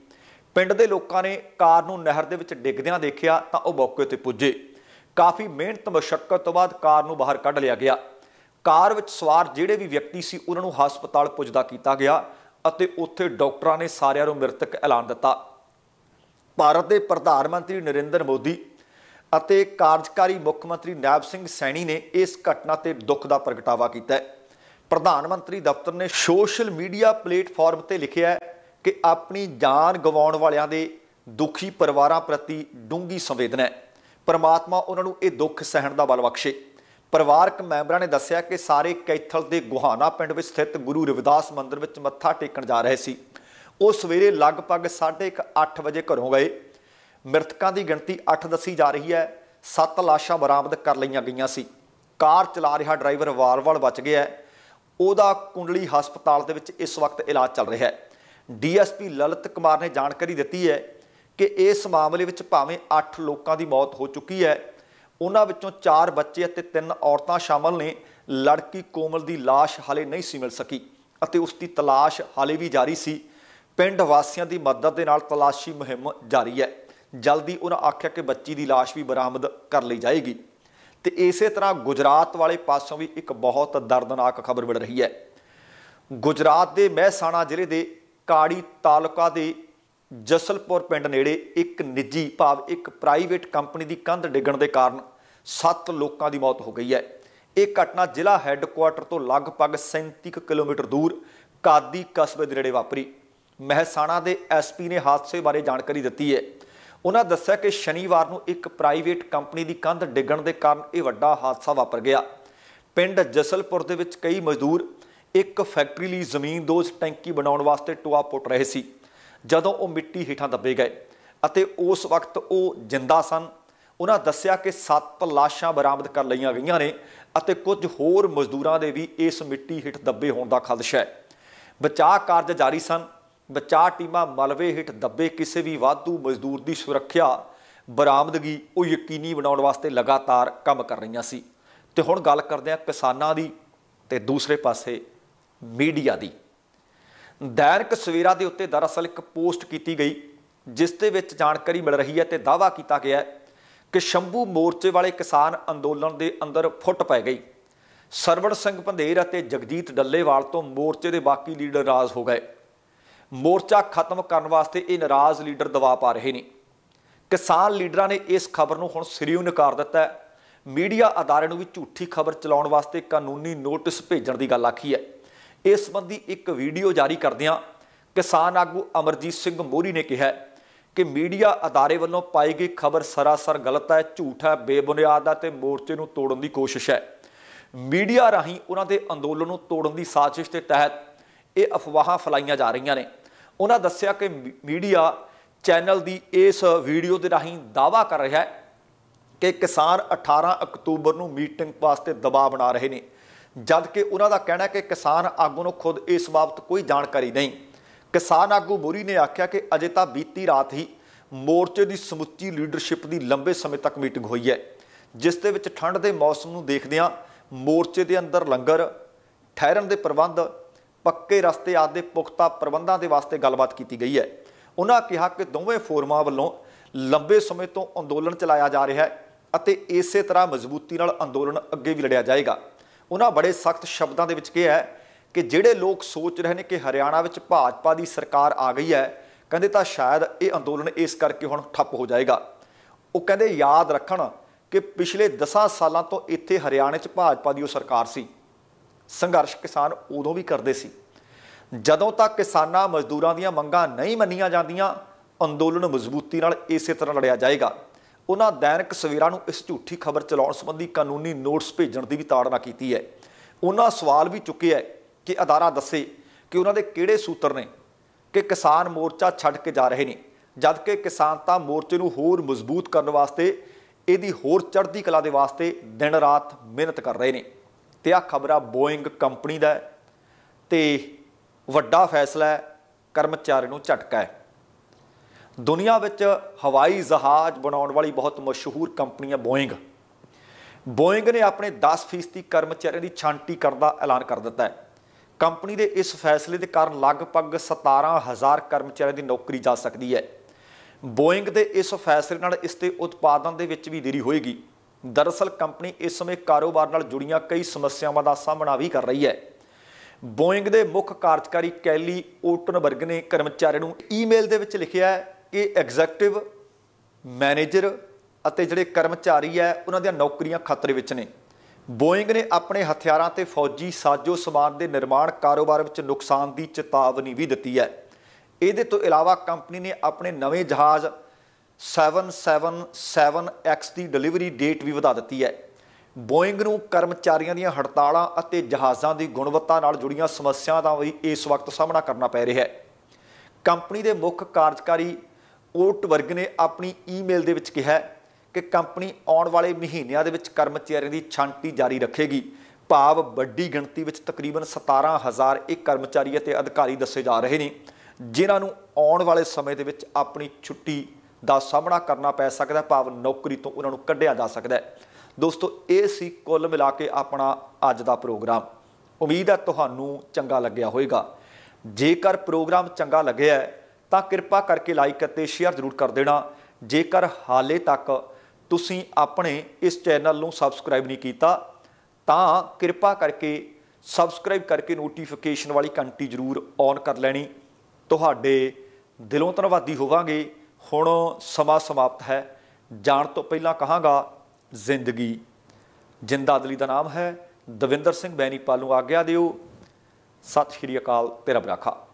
ਪਿੰਡ ਦੇ ਲੋਕਾਂ ਨੇ ਕਾਰ ਨੂੰ ਨਹਿਰ ਦੇ ਵਿੱਚ ਡਿੱਗਦਿਆਂ ਦੇਖਿਆ ਤਾਂ ਉਹ ਮੌਕੇ ਤੇ ਪੁੱਜੇ ਕਾਫੀ ਮਿਹਨਤ ਮੁਸ਼ਕਲ ਤੋਂ ਬਾਅਦ ਕਾਰ ਨੂੰ ਬਾਹਰ ਕੱਢ ਲਿਆ ਗਿਆ ਕਾਰ ਵਿੱਚ ਸਵਾਰ ਜਿਹੜੇ ਵੀ ਵਿਅਕਤੀ ਸੀ ਉਹਨਾਂ ਨੂੰ ਹਸਪਤਾਲ ਪੁੱਜਦਾ ਕੀਤਾ ਗਿਆ ਅਤੇ ਉੱਥੇ ਡਾਕਟਰਾਂ ਨੇ ਸਾਰਿਆਂ ਨੂੰ ਮ੍ਰਿਤਕ ਐਲਾਨ ਦਿੱਤਾ ਭਾਰਤ ਦੇ ਪ੍ਰਧਾਨ ਮੰਤਰੀ ਨਰਿੰਦਰ ਮੋਦੀ ਅਤੇ ਕਾਰਜਕਾਰੀ ਮੁੱਖ ਮੰਤਰੀ ਨਾਇਬ ਸਿੰਘ ਸੈਣੀ ਨੇ ਇਸ ਘਟਨਾ ਤੇ ਦੁੱਖ ਦਾ ਪ੍ਰਗਟਾਵਾ ਕੀਤਾ ਹੈ ਪ੍ਰਧਾਨ ਮੰਤਰੀ ਦਫ਼ਤਰ ਨੇ ਸੋਸ਼ਲ ਮੀਡੀਆ ਪਲੇਟਫਾਰਮ ਤੇ ਲਿਖਿਆ ਹੈ ਕਿ ਆਪਣੀ ਜਾਨ ਗਵਾਉਣ ਵਾਲਿਆਂ ਦੇ ਦੁਖੀ ਪਰਿਵਾਰਾਂ ਪ੍ਰਤੀ ਡੂੰਗੀ ਸੰਵੇਦਨਾ ਹੈ ਪਰਮਾਤਮਾ ਉਹਨਾਂ ਨੂੰ ਇਹ ਦੁੱਖ ਸਹਿਣ ਦਾ ਬਲ ਬਖਸ਼ੇ ਪਰਿਵਾਰਕ ਮੈਂਬਰਾਂ ਨੇ ਦੱਸਿਆ ਕਿ ਸਾਰੇ ਕੈਥਲ ਦੇ ਗੁਹਾਣਾ ਪਿੰਡ ਵਿੱਚ ਸਥਿਤ ਗੁਰੂ ਰਵਿਦਾਸ ਮੰਦਿਰ ਵਿੱਚ ਮੱਥਾ ਟੇਕਣ ਜਾ ਰਹੇ ਸੀ ਉਹ ਸਵੇਰੇ ਲਗਭਗ 8:30 ਵਜੇ ਘਰੋਂ ਗਏ ਮ੍ਰਿਤਕਾਂ ਦੀ ਗਿਣਤੀ 8 ਦੱਸੀ ਜਾ ਰਹੀ ਹੈ 7 ਲਾਸ਼ਾਂ ਬਰਾਮਦ ਕਰ ਲਈਆਂ ਗਈਆਂ ਸੀ ਕਾਰ ਚਲਾ ਰਿਹਾ ਡਰਾਈਵਰ ਵਾਲ-ਵਾਲ ਬਚ ਗਿਆ ਉਹਦਾ ਕੁੰਡਲੀ ਹਸਪਤਾਲ ਦੇ ਵਿੱਚ ਇਸ ਵਕਤ ਇਲਾਜ ਚੱਲ ਰਿਹਾ ਹੈ ਡੀਐਸਪੀ ਲਲਿਤ ਕੁਮਾਰ ਨੇ ਜਾਣਕਾਰੀ ਦਿੱਤੀ ਹੈ ਕਿ ਇਸ ਮਾਮਲੇ ਵਿੱਚ ਭਾਵੇਂ 8 ਲੋਕਾਂ ਦੀ ਮੌਤ ਹੋ ਚੁੱਕੀ ਹੈ ਉਹਨਾਂ ਵਿੱਚੋਂ 4 ਬੱਚੇ ਅਤੇ 3 ਔਰਤਾਂ ਸ਼ਾਮਲ ਨੇ ਲੜਕੀ ਕੋਮਲ ਦੀ লাশ ਹਾਲੇ ਨਹੀਂ ਸੀ ਮਿਲ ਸਕੀ ਅਤੇ ਉਸ ਦੀ ਤਲਾਸ਼ ਹਾਲੇ ਵੀ ਜਾਰੀ ਸੀ ਪਿੰਡ ਵਾਸੀਆਂ ਦੀ ਮਦਦ ਦੇ ਨਾਲ ਤਲਾਸ਼ੀ ਮੁਹਿੰਮ ਜਾਰੀ ਹੈ ਜਲਦੀ ਉਹਨਾਂ ਆਖਿਆ ਕਿ ਬੱਚੀ ਦੀ লাশ ਵੀ ਬਰਾਮਦ ਕਰ ਲਈ ਜਾਏਗੀ ਤੇ ਇਸੇ ਤਰ੍ਹਾਂ ਗੁਜਰਾਤ ਵਾਲੇ ਪਾਸੋਂ ਵੀ ਇੱਕ ਬਹੁਤ ਦਰਦਨਾਕ ਖਬਰ ਮਿਲ ਰਹੀ ਹੈ ਗੁਜਰਾਤ ਦੇ ਮਹਿਸਾਣਾ ਜ਼ਿਲ੍ਹੇ ਦੇ ਕਾੜੀ ਤਾਲੁਕਾ ਦੇ ਜਸਲਪੁਰ ਪਿੰਡ ਨੇੜੇ ਇੱਕ ਨਿੱਜੀ ਭਾਵ ਇੱਕ ਪ੍ਰਾਈਵੇਟ ਕੰਪਨੀ ਦੀ ਕੰਧ ਡਿੱਗਣ ਦੇ ਕਾਰਨ 7 ਲੋਕਾਂ ਦੀ ਮੌਤ ਹੋ ਗਈ ਹੈ ਇਹ ਘਟਨਾ ਜ਼ਿਲ੍ਹਾ ਹੈੱਡਕੁਆਰਟਰ ਤੋਂ ਲਗਭਗ 37 ਕਿਲੋਮੀਟਰ ਦੂਰ ਕਾਦੀ ਕਸਬੇ ਦੇ ਨੇੜੇ ਵਾਪਰੀ ਮਹਿਸਾਣਾ ਦੇ ਐਸਪੀ ਨੇ ਹਾਦਸੇ ਬਾਰੇ ਜਾਣਕਾਰੀ ਦਿੱਤੀ ਹੈ ਉਹਨਾਂ ਦੱਸਿਆ ਕਿ ਸ਼ਨੀਵਾਰ ਨੂੰ ਇੱਕ ਪ੍ਰਾਈਵੇਟ ਕੰਪਨੀ ਦੀ ਕੰਧ ਡਿੱਗਣ ਦੇ ਕਾਰਨ ਇਹ ਵੱਡਾ ਹਾਦਸਾ ਵਾਪਰ ਗਿਆ ਪਿੰਡ ਜਸਲਪੁਰ ਦੇ ਵਿੱਚ ਕਈ ਮਜ਼ਦੂਰ ਇੱਕ ਫੈਕਟਰੀ ਲਈ ਜ਼ਮੀਨ ਦੋਜ਼ ਟੈਂਕੀ ਬਣਾਉਣ ਵਾਸਤੇ ਟੋਆ ਪੁੱਟ ਰਹੇ ਸੀ ਜਦੋਂ ਉਹ ਮਿੱਟੀ ਹੇਠਾਂ ਦੱਬੇ ਗਏ ਅਤੇ ਉਸ ਵਕਤ ਉਹ ਜਿੰਦਾ ਸਨ ਉਹਨਾਂ ਦੱਸਿਆ ਕਿ 7 ਲਾਸ਼ਾਂ ਬਰਾਮਦ ਕਰ ਲਈਆਂ ਗਈਆਂ ਨੇ ਅਤੇ ਕੁਝ ਹੋਰ ਮਜ਼ਦੂਰਾਂ ਦੇ ਵੀ ਇਸ ਮਿੱਟੀ ਹੇਠ ਦੱਬੇ ਹੋਣ ਦਾ ਖਦਸ਼ਾ ਹੈ ਬਚਾਅ ਕਾਰਜ ਜਾਰੀ ਸਨ ਬਚਾ ਟੀਮਾਂ ਮਲਵੇ ਹਿੱਟ ਦੱਬੇ ਕਿਸੇ ਵੀ ਵਾਧੂ ਮਜ਼ਦੂਰ ਦੀ ਸੁਰੱਖਿਆ ਬਰਾਮਦਗੀ ਉਹ ਯਕੀਨੀ ਬਣਾਉਣ ਵਾਸਤੇ ਲਗਾਤਾਰ ਕੰਮ ਕਰ ਰਹੀਆਂ ਸੀ ਤੇ ਹੁਣ ਗੱਲ ਕਰਦੇ ਆ ਕਿਸਾਨਾਂ ਦੀ ਤੇ ਦੂਸਰੇ ਪਾਸੇ ਮੀਡੀਆ ਦੀ ਦੈਨਿਕ ਸਵੇਰਾ ਦੇ ਉੱਤੇ ਦਰਅਸਲ ਇੱਕ ਪੋਸਟ ਕੀਤੀ ਗਈ ਜਿਸ ਦੇ ਵਿੱਚ ਜਾਣਕਾਰੀ ਮਿਲ ਰਹੀ ਹੈ ਤੇ ਦਾਵਾ ਕੀਤਾ ਗਿਆ ਹੈ ਕਿ ਸ਼ੰਭੂ ਮੋਰਚੇ ਵਾਲੇ ਕਿਸਾਨ ਅੰਦੋਲਨ ਦੇ ਅੰਦਰ ਫੁੱਟ ਪੈ ਗਈ ਸਰਵਣ ਸਿੰਘ ਭੰਦੇਰ ਅਤੇ ਜਗਜੀਤ ਡੱਲੇਵਾਲ ਤੋਂ ਮੋਰਚੇ ਦੇ ਬਾਕੀ ਲੀਡਰ ਰਾਜ਼ ਹੋ ਗਏ ਮੋਰਚਾ ਖਤਮ ਕਰਨ ਵਾਸਤੇ ਇਹ ਨਾਰਾਜ਼ ਲੀਡਰ ਦਬਾਅ ਪਾ ਰਹੇ ਨੇ ਕਿਸਾਨ ਲੀਡਰਾਂ ਨੇ ਇਸ ਖਬਰ ਨੂੰ ਹੁਣ ਸਿਰਿਓਂ ਨਕਾਰ ਦਿੱਤਾ ਹੈ ਮੀਡੀਆ ਅਦਾਰੇ ਨੂੰ ਵੀ ਝੂਠੀ ਖਬਰ ਚਲਾਉਣ ਵਾਸਤੇ ਕਾਨੂੰਨੀ ਨੋਟਿਸ ਭੇਜਣ ਦੀ ਗੱਲ ਆਖੀ ਹੈ ਇਸ ਸੰਬੰਧੀ ਇੱਕ ਵੀਡੀਓ ਜਾਰੀ ਕਰਦਿਆਂ ਕਿਸਾਨ ਆਗੂ ਅਮਰਜੀਤ ਸਿੰਘ ਮੋਰੀ ਨੇ ਕਿਹਾ ਕਿ ਮੀਡੀਆ ਅਦਾਰੇ ਵੱਲੋਂ ਪਾਈ ਗਈ ਖਬਰ ਸਰਾਸਰ ਗਲਤ ਹੈ ਝੂਠ ਹੈ ਬੇਬੁਨਿਆਦ ਹੈ ਤੇ ਮੋਰਚੇ ਨੂੰ ਤੋੜਨ ਦੀ ਕੋਸ਼ਿਸ਼ ਹੈ ਮੀਡੀਆ ਰਾਹੀਂ ਉਹਨਾਂ ਦੇ ਅੰਦੋਲਨ ਨੂੰ ਤੋੜਨ ਦੀ ਸਾਜ਼ਿਸ਼ ਦੇ ਤਹਿਤ ਇਹ ਅਫਵਾਹਾਂ ਫਲਾਈਆਂ ਜਾ ਰਹੀਆਂ ਨੇ ਉਹਨਾਂ ਦੱਸਿਆ ਕਿ ਮੀਡੀਆ ਚੈਨਲ ਦੀ ਇਸ ਵੀਡੀਓ ਦੇ ਰਾਹੀਂ ਦਾਵਾ ਕਰ ਰਿਹਾ ਹੈ ਕਿ ਕਿਸਾਨ 18 ਅਕਤੂਬਰ ਨੂੰ ਮੀਟਿੰਗ ਵਾਸਤੇ ਦਬਾਅ ਬਣਾ ਰਹੇ ਨੇ ਜਦ ਕਿ ਉਹਨਾਂ ਦਾ ਕਹਿਣਾ ਹੈ ਕਿ ਕਿਸਾਨ ਆਗੂ ਨੂੰ ਖੁਦ ਇਸ ਬਾਬਤ ਕੋਈ ਜਾਣਕਾਰੀ ਨਹੀਂ ਕਿਸਾਨ ਆਗੂ ਬੁਰੀ ਨੇ ਆਖਿਆ ਕਿ ਅਜੇ ਤਾਂ ਬੀਤੀ ਰਾਤ ਹੀ ਮੋਰਚੇ ਦੀ ਸਮੁੱਚੀ ਲੀਡਰਸ਼ਿਪ ਦੀ ਲੰਬੇ ਸਮੇਂ ਤੱਕ ਮੀਟਿੰਗ ਹੋਈ ਹੈ ਜਿਸ ਦੇ ਵਿੱਚ ਠੰਡ ਦੇ ਮੌਸਮ ਨੂੰ ਦੇਖਦਿਆਂ ਮੋਰਚੇ ਦੇ ਅੰਦਰ ਲੰਗਰ ਠਹਿਰਨ ਦੇ ਪ੍ਰਬੰਧ ਪੱਕੇ ਰਸਤੇ ਆਦਿ ਦੇ ਪੁਖਤਾ ਪ੍ਰਬੰਧਾਂ ਦੇ ਵਾਸਤੇ ਗੱਲਬਾਤ ਕੀਤੀ ਗਈ ਹੈ ਉਹਨਾਂ ਕਿਹਾ ਕਿ ਦੋਵੇਂ ਫੋਰਮਾਂ ਵੱਲੋਂ ਲੰਬੇ ਸਮੇਂ ਤੋਂ ਅੰਦੋਲਨ ਚਲਾਇਆ ਜਾ ਰਿਹਾ ਹੈ ਅਤੇ ਇਸੇ ਤਰ੍ਹਾਂ ਮਜ਼ਬੂਤੀ ਨਾਲ ਅੰਦੋਲਨ ਅੱਗੇ ਵੀ ਲੜਿਆ ਜਾਏਗਾ ਉਹਨਾਂ ਬੜੇ ਸਖਤ ਸ਼ਬਦਾਂ ਦੇ ਵਿੱਚ ਕਿਹਾ ਹੈ ਕਿ ਜਿਹੜੇ ਲੋਕ ਸੋਚ ਰਹੇ ਨੇ ਕਿ ਹਰਿਆਣਾ ਵਿੱਚ ਭਾਜਪਾ ਦੀ ਸਰਕਾਰ ਆ ਗਈ ਹੈ ਕਹਿੰਦੇ ਤਾਂ ਸ਼ਾਇਦ ਇਹ ਅੰਦੋਲਨ ਇਸ ਕਰਕੇ ਹੁਣ ਠੱਪ ਹੋ ਜਾਏਗਾ ਉਹ ਕਹਿੰਦੇ ਯਾਦ ਰੱਖਣ ਕਿ ਪਿਛਲੇ 10 ਸਾਲਾਂ ਤੋਂ ਇੱਥੇ ਹਰਿਆਣੇ 'ਚ ਭਾਜਪਾ ਦੀ ਉਹ ਸਰਕਾਰ ਸੀ ਸੰਘਰਸ਼ ਕਿਸਾਨ ਉਦੋਂ ਵੀ ਕਰਦੇ ਸੀ ਜਦੋਂ ਤੱਕ ਕਿਸਾਨਾਂ ਮਜ਼ਦੂਰਾਂ ਦੀਆਂ ਮੰਗਾਂ ਨਹੀਂ ਮੰਨੀਆਂ ਜਾਂਦੀਆਂ ਅੰਦੋਲਨ ਮਜ਼ਬੂਤੀ ਨਾਲ ਇਸੇ ਤਰ੍ਹਾਂ ਲੜਿਆ ਜਾਏਗਾ ਉਹਨਾਂ ਦੈਨਿਕ ਸਵੇਰਾ ਨੂੰ ਇਸ ਝੂਠੀ ਖਬਰ ਚਲਾਉਣ ਸੰਬੰਧੀ ਕਾਨੂੰਨੀ ਨੋਟਿਸ ਭੇਜਣ ਦੀ ਵੀ ਤਾੜਨਾ ਕੀਤੀ ਹੈ ਉਹਨਾਂ ਸਵਾਲ ਵੀ ਚੁੱਕਿਆ ਹੈ ਕਿ ਅਦਾਰਾ ਦੱਸੇ ਕਿ ਉਹਨਾਂ ਦੇ ਕਿਹੜੇ ਸੂਤਰ ਨੇ ਕਿ ਕਿਸਾਨ ਮੋਰਚਾ ਛੱਡ ਕੇ ਜਾ ਰਹੇ ਨੇ ਜਦ ਕਿ ਕਿਸਾਨ ਤਾਂ ਮੋਰਚੇ ਨੂੰ ਹੋਰ ਮਜ਼ਬੂਤ ਕਰਨ ਵਾਸਤੇ ਇਹਦੀ ਹੋਰ ਚੜ੍ਹਦੀ ਕਲਾ ਦੇ ਵਾਸਤੇ ਦਿਨ ਰਾਤ ਮਿਹਨਤ ਕਰ ਰਹੇ ਨੇ ਤੇ ਆ ਖਬਰਾ ਬੋਇੰਗ ਕੰਪਨੀ ਦਾ ਤੇ ਵੱਡਾ ਫੈਸਲਾ ਹੈ ਕਰਮਚਾਰੀ ਨੂੰ ਝਟਕਾ ਹੈ ਦੁਨੀਆ ਵਿੱਚ ਹਵਾਈ ਜਹਾਜ਼ ਬਣਾਉਣ ਵਾਲੀ ਬਹੁਤ ਮਸ਼ਹੂਰ ਕੰਪਨੀ ਹੈ ਬੋਇੰਗ ਬੋਇੰਗ ਨੇ ਆਪਣੇ 10% ਕਰਮਚਾਰੀਆਂ ਦੀ ਛਾਂਟੀ ਕਰਨ ਦਾ ਐਲਾਨ ਕਰ ਦਿੱਤਾ ਹੈ ਕੰਪਨੀ ਦੇ ਇਸ ਫੈਸਲੇ ਦੇ ਕਾਰਨ ਲਗਭਗ 17000 ਕਰਮਚਾਰੀਆਂ ਦੀ ਨੌਕਰੀ ਜਾ ਸਕਦੀ ਹੈ ਬੋਇੰਗ ਦੇ ਇਸ ਫੈਸਲੇ ਨਾਲ ਇਸ ਦੇ ਉਤਪਾਦਨ ਦੇ ਵਿੱਚ ਵੀ ਦੇਰੀ ਹੋਏਗੀ ਦਰਅਸਲ ਕੰਪਨੀ ਇਸ ਸਮੇਂ ਕਾਰੋਬਾਰ ਨਾਲ ਜੁੜੀਆਂ ਕਈ ਸਮੱਸਿਆਵਾਂ ਦਾ ਸਾਹਮਣਾ ਵੀ ਕਰ ਰਹੀ ਹੈ ਬੋਇੰਗ ਦੇ ਮੁੱਖ ਕਾਰਜਕਾਰੀ ਕੈਲੀ ਓਟਨਬਰਗ ਨੇ ਕਰਮਚਾਰੀ ਨੂੰ ਈਮੇਲ ਦੇ ਵਿੱਚ ਲਿਖਿਆ ਹੈ ਕਿ ਐਗਜ਼ੈਕਟਿਵ ਮੈਨੇਜਰ ਅਤੇ ਜਿਹੜੇ ਕਰਮਚਾਰੀ ਹੈ ਉਹਨਾਂ ਦੀਆਂ ਨੌਕਰੀਆਂ ਖਤਰੇ ਵਿੱਚ ਨੇ ਬੋਇੰਗ ਨੇ ਆਪਣੇ ਹਥਿਆਰਾਂ ਤੇ ਫੌਜੀ ਸਾਜ਼ੋ ਸਮਾਨ ਦੇ ਨਿਰਮਾਣ ਕਾਰੋਬਾਰ ਵਿੱਚ ਨੁਕਸਾਨ ਦੀ ਚੇਤਾਵਨੀ ਵੀ ਦਿੱਤੀ ਹੈ ਇਹਦੇ ਤੋਂ ਇਲਾਵਾ ਕੰਪਨੀ ਨੇ ਆਪਣੇ ਨਵੇਂ ਜਹਾਜ਼ 777X ਦੀ ਡਿਲੀਵਰੀ ਡੇਟ ਵੀ ਵਧਾ ਦਿੱਤੀ ਹੈ ਬੋਇੰਗ ਨੂੰ ਕਰਮਚਾਰੀਆਂ ਦੀਆਂ ਹੜਤਾਲਾਂ ਅਤੇ ਜਹਾਜ਼ਾਂ ਦੀ ਗੁਣਵੱਤਾ ਨਾਲ ਜੁੜੀਆਂ ਸਮੱਸਿਆਵਾਂ ਦਾ ਵੀ ਇਸ ਵਕਤ ਸਾਹਮਣਾ ਕਰਨਾ ਪੈ ਰਿਹਾ ਹੈ ਕੰਪਨੀ ਦੇ ਮੁੱਖ ਕਾਰਜਕਾਰੀ ਓਟ ਵਰਗ ਨੇ ਆਪਣੀ ਈਮੇਲ ਦੇ ਵਿੱਚ ਕਿਹਾ ਕਿ ਕੰਪਨੀ ਆਉਣ ਵਾਲੇ ਮਹੀਨਿਆਂ ਦੇ ਵਿੱਚ ਕਰਮਚਾਰੀਆਂ ਦੀ ਛਾਂਟੀ ਜਾਰੀ ਰੱਖੇਗੀ ਭਾਵ ਵੱਡੀ ਗਿਣਤੀ ਵਿੱਚ ਤਕਰੀਬਨ 17000 ਇਹ ਕਰਮਚਾਰੀ ਅਤੇ ਅਧਿਕਾਰੀ ਦੱਸੇ ਜਾ ਰਹੇ ਨੇ ਜਿਨ੍ਹਾਂ ਨੂੰ ਆਉਣ ਵਾਲੇ ਸਮੇਂ ਦੇ ਵਿੱਚ ਆਪਣੀ ਛੁੱਟੀ ਦਾ ਸਾਹਮਣਾ ਕਰਨਾ ਪੈ ਸਕਦਾ ਹੈ ਭਾਵ ਨੌਕਰੀ ਤੋਂ ਉਹਨਾਂ ਨੂੰ ਕੱਢਿਆ ਜਾ ਸਕਦਾ ਹੈ ਦੋਸਤੋ ਇਹ ਸੀ ਕੁੱਲ ਮਿਲਾ ਕੇ ਆਪਣਾ ਅੱਜ ਦਾ ਪ੍ਰੋਗਰਾਮ ਉਮੀਦ ਹੈ ਤੁਹਾਨੂੰ ਚੰਗਾ ਲੱਗਿਆ ਹੋਵੇਗਾ ਜੇਕਰ ਪ੍ਰੋਗਰਾਮ ਚੰਗਾ ਲੱਗਿਆ ਤਾਂ ਕਿਰਪਾ ਕਰਕੇ ਲਾਈਕ ਅਤੇ ਸ਼ੇਅਰ ਜ਼ਰੂਰ ਕਰ ਦੇਣਾ ਜੇਕਰ ਹਾਲੇ ਤੱਕ ਤੁਸੀਂ ਆਪਣੇ ਇਸ ਚੈਨਲ ਨੂੰ ਸਬਸਕ੍ਰਾਈਬ ਨਹੀਂ ਕੀਤਾ ਤਾਂ ਕਿਰਪਾ ਕਰਕੇ ਸਬਸਕ੍ਰਾਈਬ ਕਰਕੇ ਨੋਟੀਫਿਕੇਸ਼ਨ ਵਾਲੀ ਘੰਟੀ ਜ਼ਰੂਰ ਔਨ ਕਰ ਲੈਣੀ ਤੁਹਾਡੇ ਦਿਲੋਂ ਧੰਨਵਾਦੀ ਹੋਵਾਂਗੇ ਹੁਣ ਸਮਾ ਸਮਾਪਤ ਹੈ ਜਾਣ ਤੋਂ ਪਹਿਲਾਂ ਕਹਾਂਗਾ ਜ਼ਿੰਦਗੀ ਜਿੰਦਾਦਲੀ ਦਾ ਨਾਮ ਹੈ ਦਵਿੰਦਰ ਸਿੰਘ ਬੈਣੀ ਪਾਲੂ ਆਗਿਆ ਦਿਓ ਸਤਿ ਸ਼੍ਰੀ ਅਕਾਲ ਤੇਰਾ ਬਰਾਖਾ